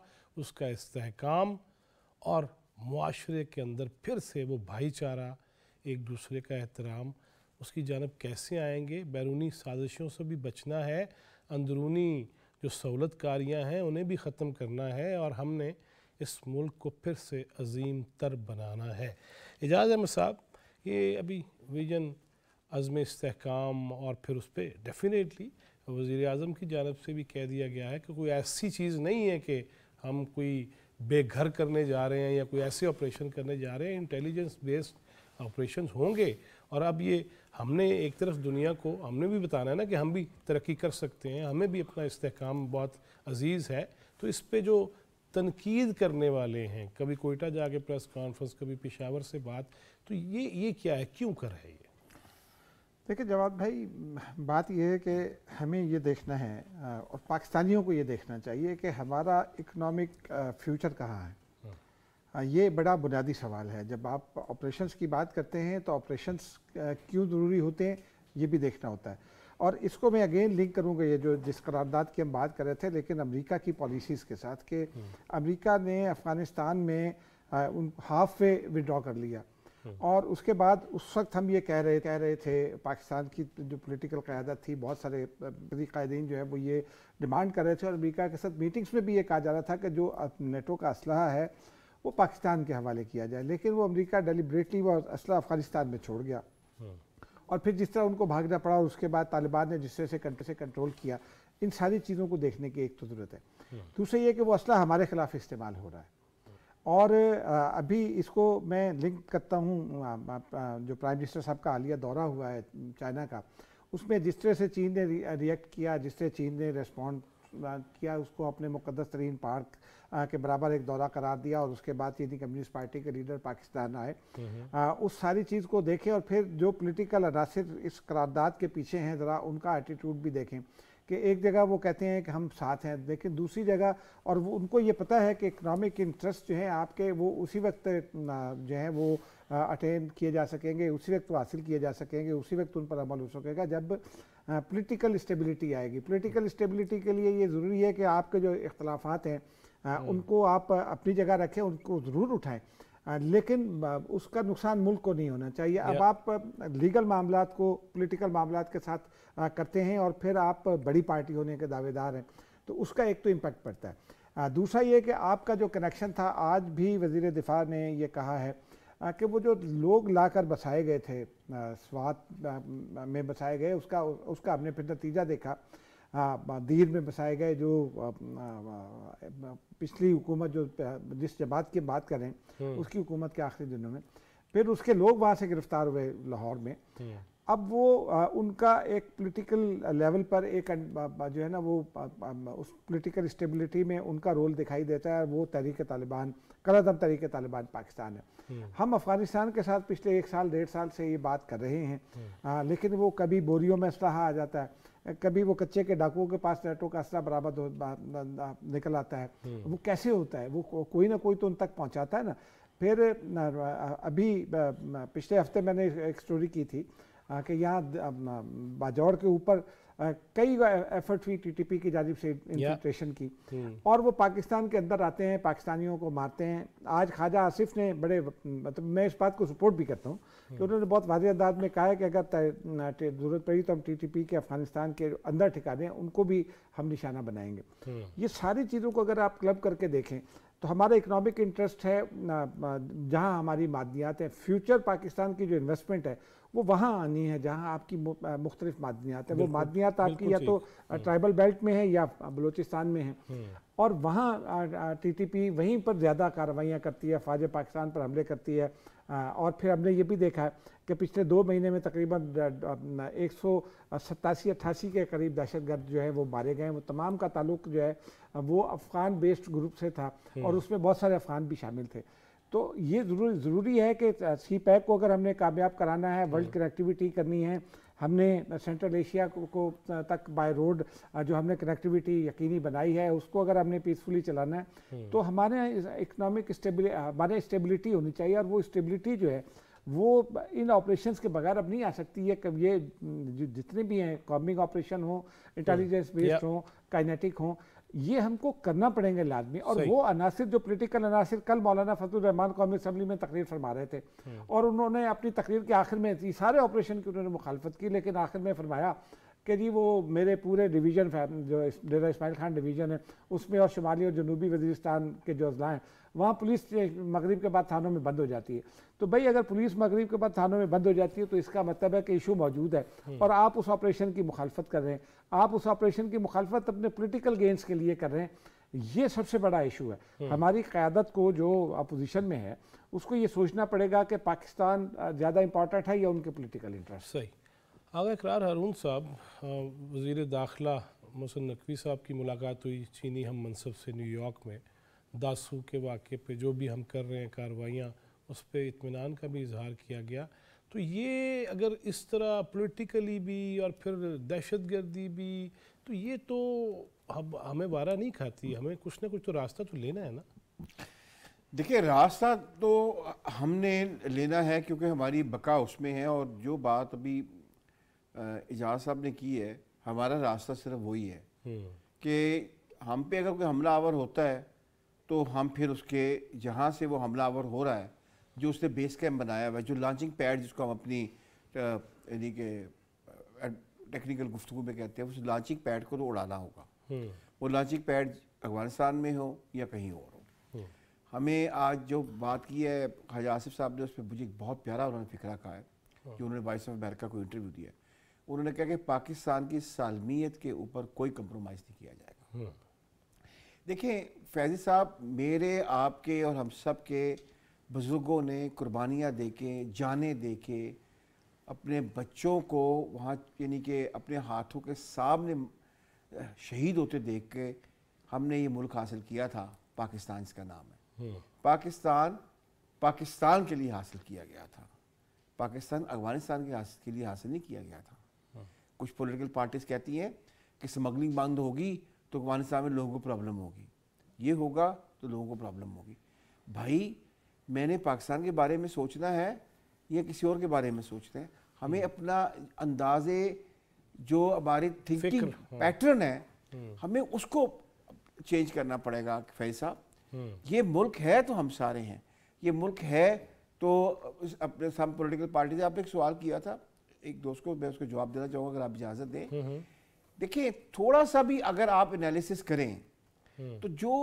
उसका इस्तेकाम और माशरे के अंदर फिर से वो भाईचारा एक दूसरे का एहतराम उसकी जानब कैसे आएंगे बैरूनी साजिशों से भी बचना है अंदरूनी जो सहूलत कारियाँ हैं उन्हें भी ख़त्म करना है और हमने इस मुल्क को फिर से अजीम तर बनाना है एजाज़ अहमद साहब ये अभी विजन अज़म इसकाम और फिर उस पर डेफिनेटली वज़ी अजम की जानब से भी कह दिया गया है कि कोई ऐसी चीज़ नहीं है कि हम कोई बेघर करने जा रहे हैं या कोई ऐसे ऑपरेशन करने जा रहे हैं इंटेलिजेंस बेस्ड ऑपरेशन होंगे और अब ये हमने एक तरफ दुनिया को हमने भी बताना है ना कि हम भी तरक्की कर सकते हैं हमें भी अपना इसकाम बहुत अजीज़ है तो इस पर जो तनकीद करने वाले हैं कभी कोयटा जाके प्रेस कॉन्फ्रेंस कभी पेशावर से बात तो ये ये क्या है क्यों कर है ये देखिए जवाब भाई बात यह है कि हमें ये देखना है और पाकिस्तानियों को ये देखना चाहिए कि हमारा इकोनॉमिक फ्यूचर कहाँ है हाँ। ये बड़ा बुनियादी सवाल है जब आप ऑपरेशंस की बात करते हैं तो ऑपरेशंस क्यों ज़रूरी होते हैं ये भी देखना होता है और इसको मैं अगेन लिंक करूंगा ये जो जिस करारदाद की हम बात कर रहे थे लेकिन अमेरिका की पॉलिसीज़ के साथ के अमेरिका ने अफ़गानिस्तान में आ, उन हाफ वे विड्रॉ कर लिया और उसके बाद उस वक्त हम ये कह रहे कह रहे थे पाकिस्तान की जो पॉलिटिकल क़्यादत थी बहुत सारे कायदीन जो है वो ये डिमांड कर रहे थे और अमेरिका के साथ मीटिंग्स में भी ये कहा जा रहा था कि जो नेटो का असलहा है वो पाकिस्तान के हवाले किया जाए लेकिन वो अमेरिका डेलीबरेटली वो असला अफ़गानिस्तान में छोड़ गया और फिर जिस तरह उनको भागना पड़ा और उसके बाद तालिबान ने जिस तरह से कंट्री से कंट्रोल किया इन सारी चीज़ों को देखने की एक तो ज़रूरत है हम्म। दूसरा ये कि वो असला हमारे खिलाफ इस्तेमाल हो रहा है और अभी इसको मैं लिंक करता हूँ जो प्राइम मिनिस्टर साहब का हालिया दौरा हुआ है चाइना का उसमें जिस तरह से चीन ने रिएक्ट किया जिस तरह चीन ने रेस्पॉन्ड किया उसको अपने मुकदस तरीन पार्क के बराबर एक दौरा करार दिया और उसके बाद चीनी कम्युनिस्ट पार्टी के लीडर पाकिस्तान आए आ, उस सारी चीज़ को देखें और फिर जो पोलिटिकल अनासर इस करारदाद के पीछे हैं ज़रा उनका एटीट्यूड भी देखें कि एक जगह वो कहते हैं कि हम साथ हैं लेकिन दूसरी जगह और वो उनको ये पता है कि इकनॉमिक इंटरेस्ट जो है आपके वो उसी वक्त जो हैं वो अटेन किए जा सकेंगे उसी वक्त हासिल किए जा सकेंगे उसी वक्त उन पर अमल हो सकेगा जब पॉलिटिकल स्टेबिलिटी आएगी पॉलिटिकल स्टेबिलिटी के लिए ये ज़रूरी है कि आपके जो इख्तलाफात हैं हम्म। उनको आप अपनी जगह रखें उनको ज़रूर उठाएं लेकिन उसका नुकसान मुल्क को नहीं होना चाहिए अब आप लीगल मामला को पोलिटिकल मामला के साथ करते हैं और फिर आप बड़ी पार्टी होने के दावेदार हैं तो उसका एक तो इम्पैक्ट पड़ता है दूसरा ये कि आपका जो कनेक्शन था आज भी वजीर दिफा ने ये कहा है कि वो जो लोग लाकर बसाए गए थे स्वात में बसाए गए उसका उसका हमने फिर नतीजा देखा दीर में बसाए गए जो पिछली हुकूमत जो जिस जमात की बात करें हम्म। उसकी हुकूमत के आखिरी दिनों में फिर उसके लोग वहाँ से गिरफ्तार हुए लाहौर में हम्म। अब वो उनका एक पॉलिटिकल लेवल पर एक अं, जो है ना वो उस पॉलिटिकल स्टेबिलिटी में उनका रोल दिखाई देता है वो तहरीक तालिबान कलदम तहरीक तालिबान पाकिस्तान है हम्म। हम अफ़गानिस्तान के साथ पिछले एक साल डेढ़ साल से ये बात कर रहे हैं आ, लेकिन वो कभी बोरियों में रहा आ जाता है कभी वो कच्चे के डाकुओं के पास नेटवर्क का असला बरामद निकल आता है हम्म। वो कैसे होता है वो को, कोई ना कोई तो उन तक पहुंचाता है ना फिर अभी पिछले हफ्ते मैंने एक स्टोरी की थी कि यहाँ बाजौर के ऊपर कई एफर्ट हुई टी टी पी की जानब से इन्फिल्ट्रेशन की hmm. और वो पाकिस्तान के अंदर आते हैं पाकिस्तानियों को मारते हैं आज ख्वाजा आसिफ ने बड़े मतलब मैं इस बात को सपोर्ट भी करता हूँ कि hmm. उन्होंने बहुत वाजे अंदाज में कहा है कि अगर ज़रूरत पड़ी तो हम टी टी पी के अफगानिस्तान के अंदर ठिकाने उनको भी हम निशाना बनाएंगे hmm. ये सारी चीज़ों को अगर आप क्लब करके देखें तो हमारा इकोनॉमिक इंटरेस्ट है जहाँ हमारी मादनियात है फ्यूचर पाकिस्तान की जो इन्वेस्टमेंट है वो वहाँ आनी है जहाँ आपकी मुख्तलिफ मादनियात है वो मादनियात आपकी या तो हम्म। ट्राइबल बेल्ट में है या बलूचिस्तान में है हम्म। और वहाँ टी टी पी वहीं पर ज़्यादा कार्रवाइयाँ करती है फाज पाकिस्तान पर हमले करती है और फिर हमने ये भी देखा है कि पिछले दो महीने में तकरीबन एक सौ सतासी अट्ठासी के करीब दहशत गर्द जो है वो मारे गए हैं वो तमाम का ताल्लुक जो है वो अफ़गान बेस्ड ग्रुप से था हम्म। और उसमें बहुत सारे अफ़गान भी शामिल थे तो ये ज़रूरी ज़रूरी है कि सी पैक को अगर हमने कामयाब कराना है वर्ल्ड हम्म। कनेक्टिविटी करनी है हमने सेंट्रल एशिया को, को तक बाय रोड जो हमने कनेक्टिविटी यकीनी बनाई है उसको अगर हमने पीसफुली चलाना है हम्म। तो हमारे इकोनॉमिक स्टेबिल हमारे स्टेबिलिटी होनी चाहिए और वो स्टेबिलिटी जो है वो इन ऑपरेशन के बगैर अब नहीं आ सकती है कब ये जितने भी हैं कॉमिंग ऑपरेशन हो इंटेलिजेंस बेस्ड हों काइनेटिक हों ये हमको करना पड़ेंगे लाजमी और वो अनासर जो पोलिटिकल अनासर कल मौलाना फजल रहमान कौमी असम्बली में तकरीर फरमा रहे थे हम्म। और उन्होंने अपनी तकरीर के आखिर में सारे ऑपरेशन की उन्होंने मुखालफत की लेकिन आखिर में फरमाया कि जी वो मेरे पूरे डिवीज़न जो डेरा इसमाइल खान डिवीज़न है उसमें और शुमाली और जनूबी वजीरस्तान के जो अजला हैं वहाँ पुलिस मगरब के बाद थानों में बंद हो जाती है तो भाई अगर पुलिस मगरब के बाद थानों में बंद हो जाती है तो इसका मतलब है कि इशू मौजूद है और आप उस ऑपरेशन की मुखालफत कर रहे हैं आप उस ऑपरेशन की मुखालफत अपने पोलिटिकल गेंस के लिए कर रहे हैं ये सबसे बड़ा इशू है हमारी क़्यादत को जो अपोजिशन में है उसको ये सोचना पड़ेगा कि पाकिस्तान ज़्यादा इंपॉर्टेंट है या उनके पोलिटिकल इंटरेस्ट सही आगा करार हारून साहब वज़ी दाखिला मसन नकवी साहब की मुलाकात हुई चीनी हम मनसब से न्यूयॉर्क में दासू के वाक़े पे जो भी हम कर रहे हैं कार्रवाइयाँ उस पर इतमान का भी इजहार किया गया तो ये अगर इस तरह पोलिटिकली भी और फिर दहशत गर्दी भी तो ये तो हम हमें वारा नहीं खाती हमें कुछ ना कुछ तो रास्ता तो लेना है ना देखिए रास्ता तो हमने लेना है क्योंकि हमारी बका उसमें है और जो बात अभी एजाज साहब ने की है हमारा रास्ता सिर्फ वही है हम्म। कि हम पे अगर कोई हमला आवर होता है तो हम फिर उसके जहाँ से वो हमला आवर हो रहा है जो उसने बेस कैम्प बनाया हुआ है जो लॉन्चिंग पैड जिसको हम अपनी यानी कि टेक्निकल गुफ्तु में कहते हैं उस लॉन्चिंग पैड को तो उड़ाना होगा हम्म। वो लॉन्चिंग पैड अफगानिस्तान में हो या कहीं और हो हम्म। हमें आज जो बात की है खाजा आसिफ साहब ने उस पर मुझे बहुत प्यारा उन्होंने फिक्रा कहा है हाँ। कि उन्होंने वॉइस ऑफ अमेरिका को इंटरव्यू दिया है उन्होंने कहा कि पाकिस्तान की सालमियत के ऊपर कोई कंप्रोमाइज़ नहीं किया जाएगा हम्म। देखें फैजी साहब मेरे आपके और हम सब के बुज़ुर्गों ने कुर्बानियाँ दे के जाने दे के अपने बच्चों को वहाँ यानी कि अपने हाथों के सामने शहीद होते देख के हमने ये मुल्क हासिल किया था पाकिस्तान इसका नाम है हम्म। पाकिस्तान पाकिस्तान के लिए हासिल किया गया था पाकिस्तान अफगानिस्तान के, के लिए हासिल नहीं किया गया था कुछ पॉलिटिकल पार्टीज कहती हैं कि स्मगलिंग बंद होगी तो अफगानिस्तान में लोगों को प्रॉब्लम होगी ये होगा तो लोगों को प्रॉब्लम होगी भाई मैंने पाकिस्तान के बारे में सोचना है या किसी और के बारे में सोचते हैं हमें हम्म। अपना अंदाजे जो हमारी थिंकिंग पैटर्न हाँ। है हम्म। हमें उसको चेंज करना पड़ेगा फैज साहब हम्म। ये मुल्क है तो हम सारे हैं ये मुल्क है तो अपने सब पॉलिटिकल पार्टी से आपने एक सवाल किया था एक दोस्त को मैं उसको जवाब देना चाहूँगा अगर आप इजाज़त दें हम्म, हम्म। देखिए थोड़ा सा भी अगर आप एनालिसिस करें हम्म। तो जो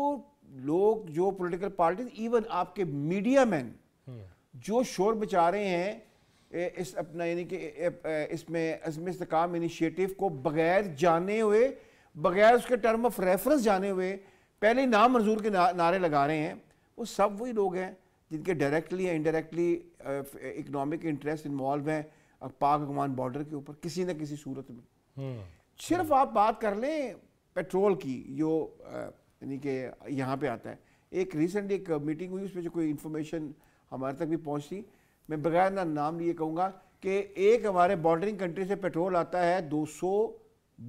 लोग जो पॉलिटिकल पार्टी इवन आपके मीडिया मैन जो शोर बचा रहे हैं इस अपना यानी कि इसमें इसमें इसकाम इनिशिएटिव को बगैर जाने हुए बगैर उसके टर्म ऑफ रेफरेंस जाने हुए पहले नाम मंजूर के ना, नारे लगा रहे हैं वो सब वही लोग हैं जिनके डायरेक्टली या इनडायरेक्टली इकनॉमिक इंटरेस्ट इन्वॉल्व हैं पाक अफगान बॉर्डर के ऊपर किसी न किसी सूरत में हम्म। सिर्फ आप बात कर लें पेट्रोल की जो यानी कि यहाँ पे आता है एक रिसेंट एक मीटिंग हुई उसमें जो कोई इन्फॉर्मेशन हमारे तक भी पहुँचती मैं बगैर ना नाम लिए कहूँगा कि एक हमारे बॉर्डरिंग कंट्री से पेट्रोल आता है दो सौ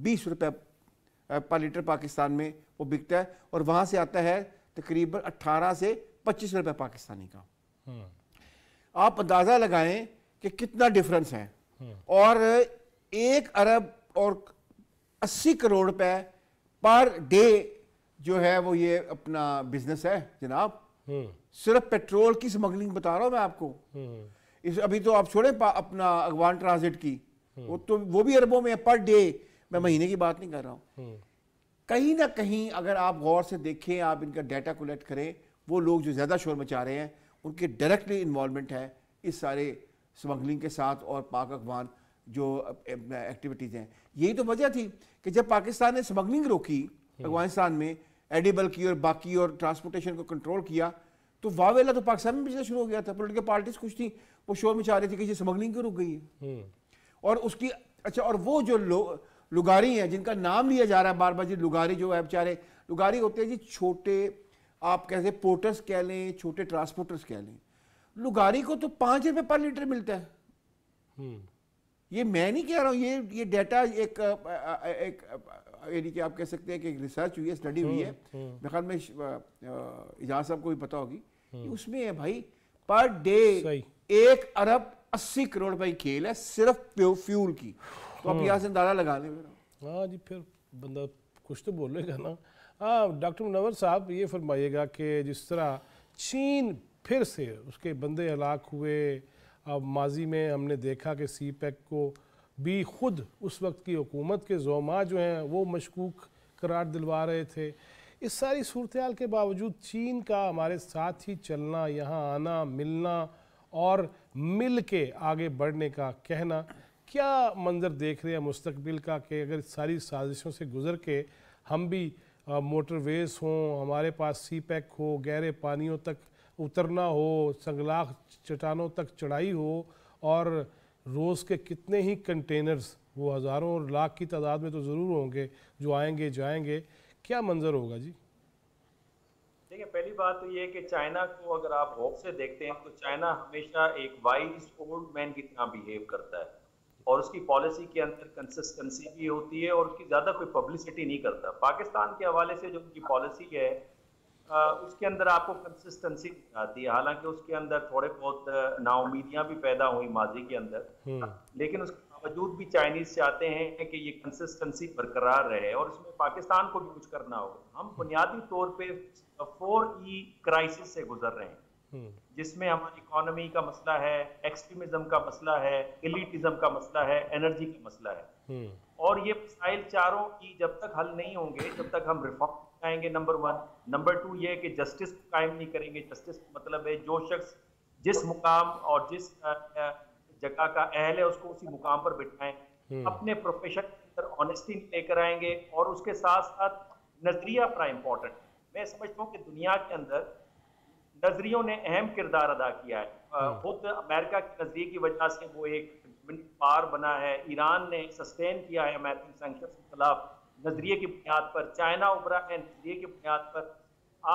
बीस रुपये पर लीटर पाकिस्तान में वो बिकता है और वहाँ से आता है तकरीबन अट्ठारह से पच्चीस रुपये पाकिस्तानी का हम्म। आप अंदाज़ा लगाएं कि कितना डिफरेंस है और एक अरब और अस्सी करोड़ रुपए पर डे जो है वो ये अपना बिजनेस है जनाब हम्म। सिर्फ पेट्रोल की स्मगलिंग बता रहा हूं मैं आपको हम्म। इस अभी तो आप छोड़े अपना अगवान ट्रांजिट की हम्म। वो तो वो भी अरबों में पर डे मैं महीने की बात नहीं कर रहा हूँ कहीं ना कहीं अगर आप गौर से देखें आप इनका डाटा कलेक्ट करें वो लोग जो ज़्यादा शोर मचा रहे हैं उनके डायरेक्टली इन्वॉल्वमेंट है इस सारे स्मगलिंग के साथ और पाक अफगान जो एक्टिविटीज़ हैं यही तो वजह थी कि जब पाकिस्तान ने स्मगलिंग रोकी हम्म। अफगानिस्तान में एडिबल की और बाकी और ट्रांसपोर्टेशन को कंट्रोल किया तो वावेला तो पाकिस्तान में बिजनेस शुरू हो गया था पोलिटिकल पार्टीज कुछ थी वो शोर में चाह रही थी कि ये स्मगलिंग क्यों रुक गई है हम्म। और उसकी अच्छा और वो जो लो, लुगारी हैं जिनका नाम लिया जा रहा है बार बार जी लुगारी जो है बेचारे लुगारी होते हैं जी छोटे आप कैसे पोर्टर्स कह लें छोटे ट्रांसपोर्टर्स कह लें लुगारी को तो पांच रुपए पर लीटर मिलता है हम्म। ये मैं नहीं कह रहा हूं ये ये डेटा एक एक यानी कि आप कह सकते हैं कि एक रिसर्च हुई है स्टडी हुई है हम्म, हम्म। मेरे ख्याल में इजाज साहब को भी पता होगी उसमें है भाई पर डे एक अरब अस्सी करोड़ भाई खेल है सिर्फ फ्यूल की तो आप हाँ। यहाँ से अंदाजा लगा ले हाँ जी फिर बंदा कुछ तो बोलेगा ना हाँ डॉक्टर मुनवर साहब ये फरमाइएगा कि जिस तरह चीन फिर से उसके बंदे हलाक हुए अब माजी में हमने देखा कि सी पैक e को भी खुद उस वक्त की हुकूमत के जोमा जो हैं वो मशकूक करार दिलवा रहे थे इस सारी सूरत के बावजूद चीन का हमारे साथ ही चलना यहाँ आना मिलना और मिल के आगे बढ़ने का कहना क्या मंजर देख रहे हैं मुस्तबिल का कि अगर सारी साजिशों से गुज़र के हम भी मोटरवेज़ हों हमारे पास सी पैक e हो गहरे पानियों तक उतरना हो संगलाख चट्टानों तक चढ़ाई हो और रोज़ के कितने ही कंटेनर्स वो हज़ारों और लाख की तादाद में तो ज़रूर होंगे जो आएंगे जाएंगे क्या मंजर होगा जी देखिए पहली बात तो ये कि चाइना को अगर आप होप से देखते हैं तो चाइना हमेशा एक वाइज ओल्ड मैन की तरह बिहेव करता है और उसकी पॉलिसी के अंदर कंसिस्टेंसी भी होती है और उसकी ज़्यादा कोई पब्लिसिटी नहीं करता पाकिस्तान के हवाले से जो उनकी पॉलिसी है उसके अंदर आपको कंसिस्टेंसी आती है हालांकि उसके अंदर थोड़े बहुत नाउमीदियां भी पैदा हुई माजी के अंदर हम्म। लेकिन उसके बावजूद भी चाइनीज चाहते हैं कि ये कंसिस्टेंसी बरकरार रहे और इसमें पाकिस्तान को भी कुछ करना होगा हम हम्म। बुनियादी तौर पे फोर ई क्राइसिस से गुजर रहे हैं हम्म। जिसमें हमारी इकोनॉमी का मसला है एक्सट्रीमिज्म का मसला है एलिटिज्म का मसला है एनर्जी का मसला है और ये मसाइल चारों की e जब तक हल नहीं होंगे जब तक हम रिफॉर्म आएंगे नंबर वन नंबर टू ये कि जस्टिस कायम नहीं करेंगे जस्टिस मतलब है जो शख्स जिस मुकाम और जिस जगह का अहल है उसको उसी मुकाम पर बिठाएं हम्म। अपने प्रोफेशन के अंदर ऑनेस्टी लेकर आएंगे और उसके साथ साथ नजरिया अपना इम्पोर्टेंट मैं समझता हूँ कि दुनिया के अंदर नजरियों ने अहम किरदार अदा किया है हम्म। खुद अमेरिका के नजरिए की वजह से वो एक पार बना है ईरान ने सस्टेन किया है अमेरिकन सेंक्शन के खिलाफ नज़रिए की बुनियाद पर चाइना उभरा है नज़रिए की बुनियाद पर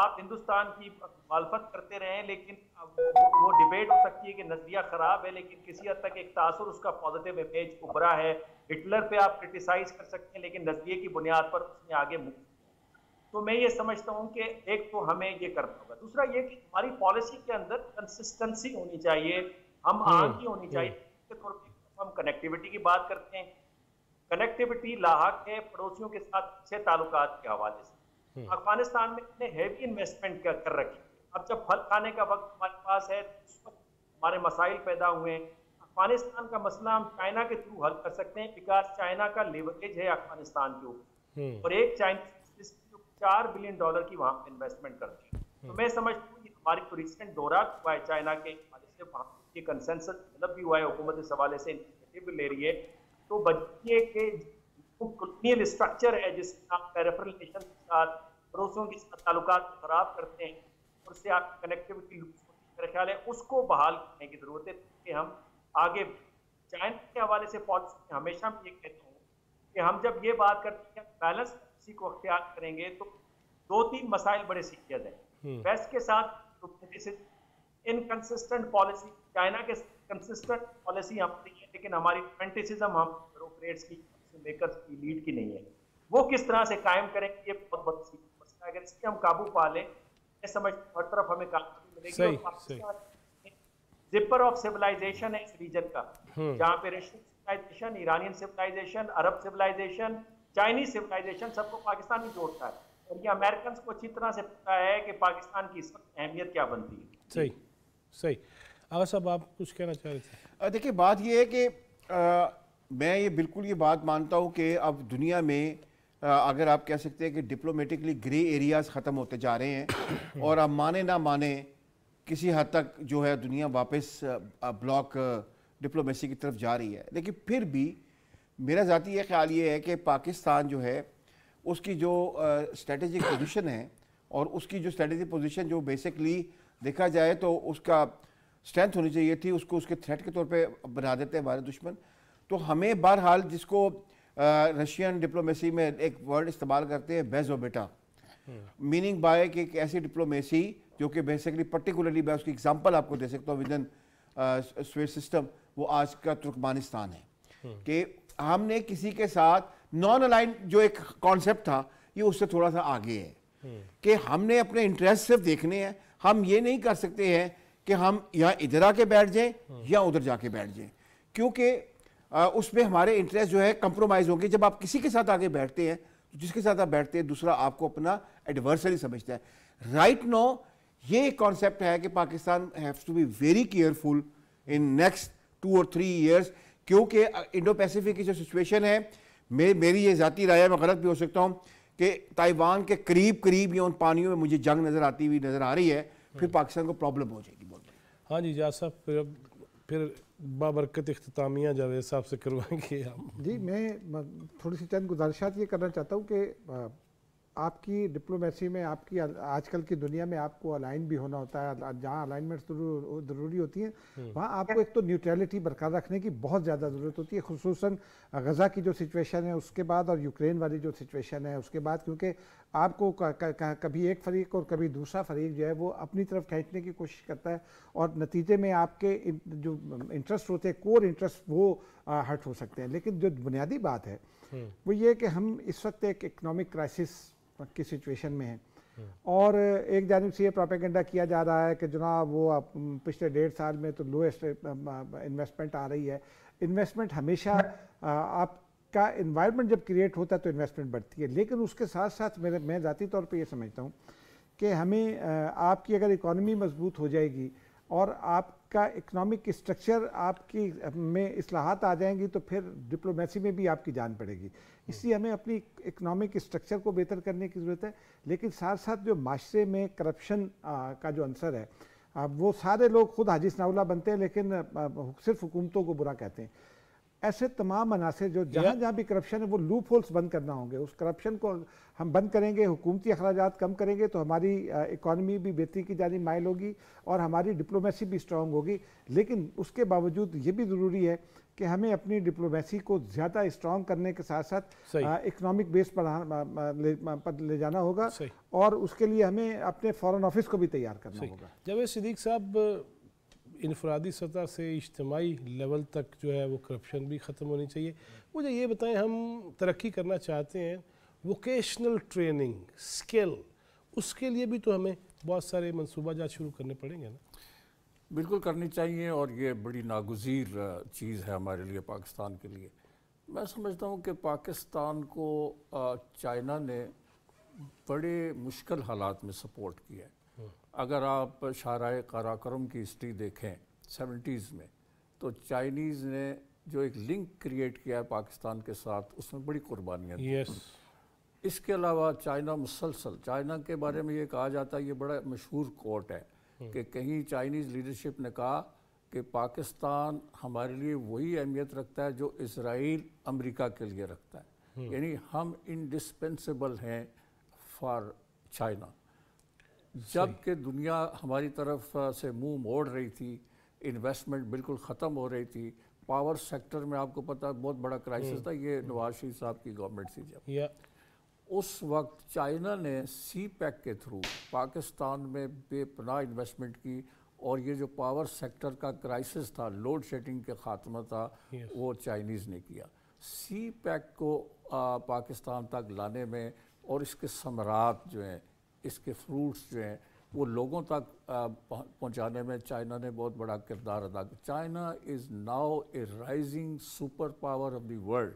आप हिंदुस्तान की मालफत करते रहे लेकिन वो डिबेट हो सकती है कि नज़रिया ख़राब है लेकिन किसी हद तक एक तासर उसका पॉजिटिव इमेज उभरा है हिटलर पे आप क्रिटिसाइज कर सकते हैं लेकिन नज़रिए की बुनियाद पर उसने आगे तो मैं ये समझता हूँ कि एक तो हमें ये करना होगा दूसरा ये कि हमारी पॉलिसी के अंदर कंसिस्टेंसी होनी चाहिए हम हम्म, आगे ही होनी हम्म। चाहिए हम कनेक्टिविटी की बात करते हैं कनेक्टिविटी लाहक है पड़ोसियों के साथ अच्छे ताल्लुक के हवाले से हम्म। अफगानिस्तान में इतने हैवी इन्वेस्टमेंट कर, कर रखी अब जब फल खाने का वक्त हमारे पास है तो उस हमारे मसाइल पैदा हुए अफगानिस्तान का मसला हम चाइना के थ्रू हल कर सकते हैं बिकॉज चाइना का लेवरेज है अफगानिस्तान के ऊपर हम्म। और एक चाइनीज चार बिलियन डॉलर की वहाँ इन्वेस्टमेंट करती है तो हम्म। मैं समझता हूँ हमारी तो रिसेंट दौरा हुआ है चाइना के हवाले से वहाँ के कंसेंसस डेवलप भी हुआ है हुकूमत इस हवाले से इनिशिएटिव ले रही है तो बच्चे के क्लोनियल स्ट्रक्चर है जिससे आप पेरेफरल नेशन के साथ पड़ोसियों के साथ ताल्लुक खराब करते हैं उससे आप कनेक्टिविटी लूज होती ख्याल है उसको बहाल करने की ज़रूरत है कि हम आगे चाइन के हवाले से पॉलिसी हमेशा ये कहते हैं कि हम जब ये बात करते हैं बैलेंस पॉलिसी को अख्तियार करेंगे तो दो तीन मसाइल बड़े सीरियस हैं वेस्ट के साथ इनकन्सिस्टेंट तो पॉलिसी चाइना के साथ कंसिस्टेंट पॉलिसी हम नहीं है लेकिन हमारी रोमेंटिसिज्म हम ब्यूरोक्रेट्स की मेकर्स की लीड की नहीं है वो किस तरह से कायम करें ये बहुत बड़ी मसला अगर इसकी हम काबू पा लें मैं समझ हर तरफ हमें काबू मिलेगी जिपर ऑफ सिविलाइजेशन है इस रीजन का हम्म। जहाँ पे Russian civilization Iranian civilization Arab civilization Chinese civilization सबको पाकिस्तान ही जोड़ता है और ये अमेरिकन को अच्छी तरह से पता है कि पाकिस्तान की इस वक्त अहमियत क्या बनती है सही सही आगा साहब आप कुछ कहना चाह रहे थे देखिए बात यह है कि आ, मैं ये बिल्कुल ये बात मानता हूँ कि अब दुनिया में आ, अगर आप कह सकते हैं कि डिप्लोमेटिकली ग्रे एरियाज ख़त्म होते जा रहे हैं और अब माने ना माने किसी हद तक जो है दुनिया वापस ब्लॉक डिप्लोमेसी की तरफ जा रही है लेकिन फिर भी मेरा ज़ाती यह ख्याल ये है कि पाकिस्तान जो है उसकी जो स्ट्रेटजिक पोजीशन है और उसकी जो स्ट्रेटजिक पोजीशन जो बेसिकली देखा जाए तो उसका स्ट्रेंथ होनी चाहिए थी उसको उसके थ्रेट के तौर पे बना देते हैं हमारे दुश्मन तो हमें बहरहाल जिसको रशियन डिप्लोमेसी में एक वर्ड इस्तेमाल करते हैं बेजोबेटा मीनिंग बाय एक ऐसी डिप्लोमेसी जो कि बेसिकली पर्टिकुलरली मैं उसकी एग्जांपल आपको दे सकता हूँ विद इन स्वेट सिस्टम वो आज का तुर्कमानिस्तान है कि हमने किसी के साथ नॉन अलाइन जो एक कॉन्सेप्ट था ये उससे थोड़ा सा आगे है कि हमने अपने इंटरेस्ट सिर्फ देखने हैं हम ये नहीं कर सकते हैं कि हम या इधर आके बैठ जाएं या उधर जाके बैठ जाएं क्योंकि उसमें हमारे इंटरेस्ट जो है कंप्रोमाइज़ होंगे जब आप किसी के साथ आगे बैठते हैं तो जिसके साथ आप बैठते हैं दूसरा आपको अपना एडवर्सरी समझता है राइट नो ये एक कॉन्सेप्ट है कि Pakistan have to be very careful in next two और थ्री ईयर्स क्योंकि इंडो पैसिफिक की जो सिचुएशन है मे, मेरी ये ज़ाती राय मैं गलत भी हो सकता हूँ कि ताइवान के करीब करीब ये उन पानियों में मुझे जंग नज़र आती हुई नज़र आ रही है फिर पाकिस्तान को प्रॉब्लम हो जाएगी हाँ जी जा साहब फिर फिर बाबरकत अख्तामिया जावेद साहब से करवाएंगे आप जी मैं थोड़ी सी चंद गुजारिशात ये करना चाहता हूँ कि आपकी डिप्लोमेसी में आपकी आजकल की दुनिया में आपको अलाइन भी होना होता है जहाँ अलाइनमेंट ज़रूरी होती हैं हम्म। वहाँ आपको एक तो न्यूट्रलिटी बरकरार रखने की बहुत ज़्यादा ज़रूरत होती है खसूस गज़ा की जो सिचुएशन है उसके बाद और यूक्रेन वाली जो सिचुएशन है उसके बाद क्योंकि आपको कभी एक फरीक और कभी दूसरा फरीक जो है वो अपनी तरफ खींचने की कोशिश करता है और नतीजे में आपके जो इंटरेस्ट होते हैं कोर इंटरेस्ट वो हर्ट हो सकते हैं लेकिन जो बुनियादी बात है हम्म। वो ये कि हम इस वक्त एक इकनॉमिक क्राइसिस की सिचुएशन में हैं हम्म। और एक जानब से ये प्रोपेगेंडा किया जा रहा है कि जनाब वो पिछले डेढ़ साल में तो लोएस्ट इन्वेस्टमेंट आ रही है इन्वेस्टमेंट हमेशा आप का इन्वायरमेंट जब क्रिएट होता है तो इन्वेस्टमेंट बढ़ती है लेकिन उसके साथ साथ मेरे मैं ज़ाती तौर पर यह समझता हूँ कि हमें आपकी अगर इकोनॉमी मजबूत हो जाएगी और आपका इकोनॉमिक स्ट्रक्चर आपकी में असलाहत आ जाएंगी तो फिर डिप्लोमेसी में भी आपकी जान पड़ेगी इसलिए हमें अपनी इकोनॉमिक स्ट्रक्चर को बेहतर करने की ज़रूरत है लेकिन साथ साथ जो माशरे में करप्शन का जो अंसर है वो सारे लोग खुद हाजिस नावला बनते हैं लेकिन सिर्फ हुकूमतों को बुरा कहते हैं ऐसे तमाम अनासर जो जहाँ जहाँ भी करप्शन है वो लूप होल्स बंद करना होंगे उस करप्शन को हम बंद करेंगे हुकूमती अखराज कम करेंगे तो हमारी इकानमी भी बेहतरी की जानी माइल होगी और हमारी डिप्लोमेसी भी स्ट्रॉग होगी लेकिन उसके बावजूद ये भी ज़रूरी है कि हमें अपनी डिप्लोमेसी को ज़्यादा स्ट्रॉन्ग करने के साथ साथ इकोनॉमिक बेस पर ले, ले जाना होगा और उसके लिए हमें अपने फ़ॉरन ऑफिस को भी तैयार करना होगा जब सिद्दीक साहब इनफरादी सतह से इज्तमाही लेवल तक जो है वो करप्शन भी ख़त्म होनी चाहिए मुझे ये बताएं हम तरक्की करना चाहते हैं वोकेशनल ट्रेनिंग स्किल उसके लिए भी तो हमें बहुत सारे मनसूबा जहाँ शुरू करने पड़ेंगे ना बिल्कुल करनी चाहिए और ये बड़ी नागजीर चीज़ है हमारे लिए पाकिस्तान के लिए मैं समझता हूँ कि पाकिस्तान को चाइना ने बड़े मुश्किल हालात में सपोर्ट किया है अगर आप शारा काराक्रम की हिस्ट्री देखें सेवेंटीज़ में तो चाइनीज़ ने जो एक लिंक क्रिएट किया है पाकिस्तान के साथ उसमें बड़ी कुर्बानियाँ yes. इसके अलावा चाइना मुसलसल चाइना के बारे में ये कहा जाता है ये बड़ा मशहूर कोट है हम्म। कि कहीं चाइनीज़ लीडरशिप ने कहा कि पाकिस्तान हमारे लिए वही अहमियत रखता है जो इसराइल अमरीका के लिए रखता है हम्म। यानी हम इनडिस्पेंसिबल हैं फॉर चाइना जबकि दुनिया हमारी तरफ से मुंह मोड़ रही थी इन्वेस्टमेंट बिल्कुल ख़त्म हो रही थी पावर सेक्टर में आपको पता बहुत बड़ा क्राइसिस हम्म। था ये नवाज शरीफ साहब की गवर्नमेंट थी जब उस वक्त चाइना ने सी पैक के थ्रू पाकिस्तान में बेपनाह इन्वेस्टमेंट की और ये जो पावर सेक्टर का क्राइसिस था लोड शेडिंग के खात्मा था वो चाइनीज़ ने किया सी पैक को आ, पाकिस्तान तक लाने में और इसके समरात जो हैं इसके फ्रूट्स जो हैं वो लोगों तक पहुंचाने में चाइना ने बहुत बड़ा किरदार अदा किया China is now a rising super power of the world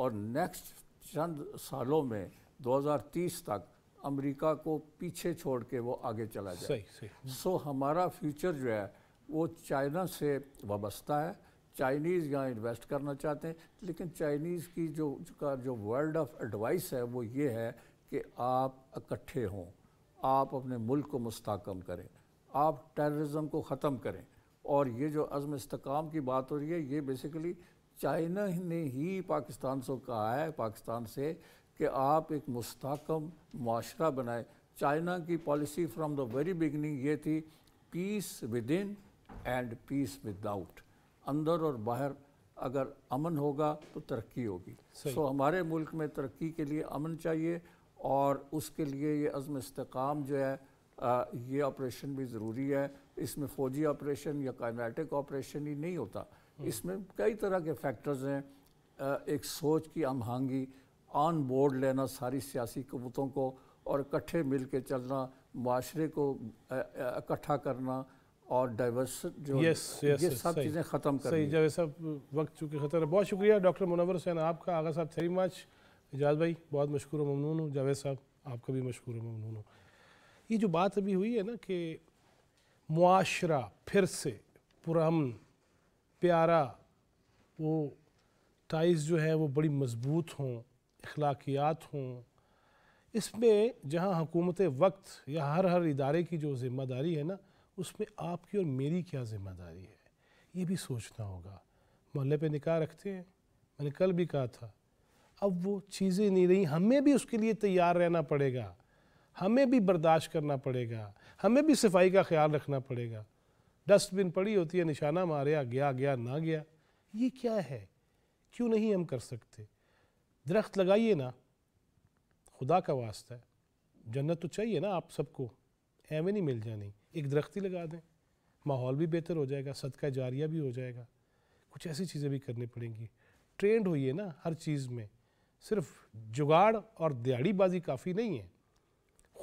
और नेक्स्ट चंद सालों में 2030 तक अमेरिका को पीछे छोड़ के वो आगे चला जाए सही सही सो हम्म। हमारा फ्यूचर जो है वो चाइना से वाबस्ता है चाइनीज़ यहाँ इन्वेस्ट करना चाहते हैं लेकिन चाइनीज़ की जो का जो वर्ल्ड ऑफ एडवाइस है वो ये है कि आप इकट्ठे हों आप अपने मुल्क को मुस्तकम करें आप टेररिज़म को ख़त्म करें और ये जो अज़म इसकाम की बात हो रही है ये बेसिकली चाइना ने ही पाकिस्तान से कहा है पाकिस्तान से कि आप एक मुस्तकम माशरा बनाए चाइना की policy from the very beginning ये थी peace within and peace without अंदर और बाहर अगर अमन होगा तो तरक्की होगी सो so, हमारे मुल्क में तरक्की के लिए अमन चाहिए और उसके लिए ये अज़म इस्तेकाम जो है आ, ये ऑपरेशन भी ज़रूरी है इसमें फ़ौजी ऑपरेशन या कायनेटिक ऑपरेशन ही नहीं होता हम्म। इसमें कई तरह के फैक्टर्स हैं आ, एक सोच की अमहंगी ऑन बोर्ड लेना सारी सियासी कबूतों को और इकट्ठे मिल के चलना माशरे को इकट्ठा करना और डाइवर्स जो yes, yes, ये सब चीज़ें ख़त्म कर सही जब सब वक्त चूँकि ख़तरा बहुत शुक्रिया डॉक्टर मुनवर हुसैन आपका आगा साहब वेरी मच एजाज भाई बहुत मशहूर ममनून हूँ जावेद साहब आपका भी मशहूर ममनून हूँ ये जो बात अभी हुई है ना कि मुआशरा फिर से पुरमन प्यारा वो टाइज़ जो है वो बड़ी मज़बूत हों अखलाकियात हों इसमें जहाँ हुकूमत वक्त या हर हर इदारे की जो ज़िम्मेदारी है ना उसमें आपकी और मेरी क्या ज़िम्मेदारी है ये भी सोचना होगा मोहल्ले पे निकाह रखते हैं मैंने कल भी कहा था अब वो चीज़ें नहीं रही हमें भी उसके लिए तैयार रहना पड़ेगा हमें भी बर्दाश्त करना पड़ेगा हमें भी सफाई का ख्याल रखना पड़ेगा डस्टबिन पड़ी होती है निशाना मारे गया गया ना गया ये क्या है क्यों नहीं हम कर सकते दरख्त लगाइए ना खुदा का वास्ता है जन्नत तो चाहिए ना आप सबको एवें नहीं मिल जानी एक दरख्त ही लगा दें माहौल भी बेहतर हो जाएगा सदका जारिया भी हो जाएगा कुछ ऐसी चीज़ें भी करनी पड़ेंगी ट्रेंड होइए ना हर चीज़ में सिर्फ जुगाड़ और दिहाड़ीबाजी काफ़ी नहीं है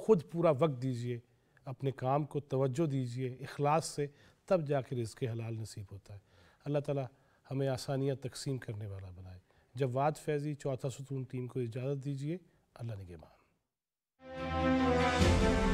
ख़ुद पूरा वक्त दीजिए अपने काम को तवज्जो दीजिए इखलास से तब जाकर इसके हलाल नसीब होता है अल्लाह ताला हमें आसानियाँ तकसीम करने वाला बनाए जवाद फैज़ी चौथा सतून टीम को इजाज़त दीजिए अल्लाह ने मान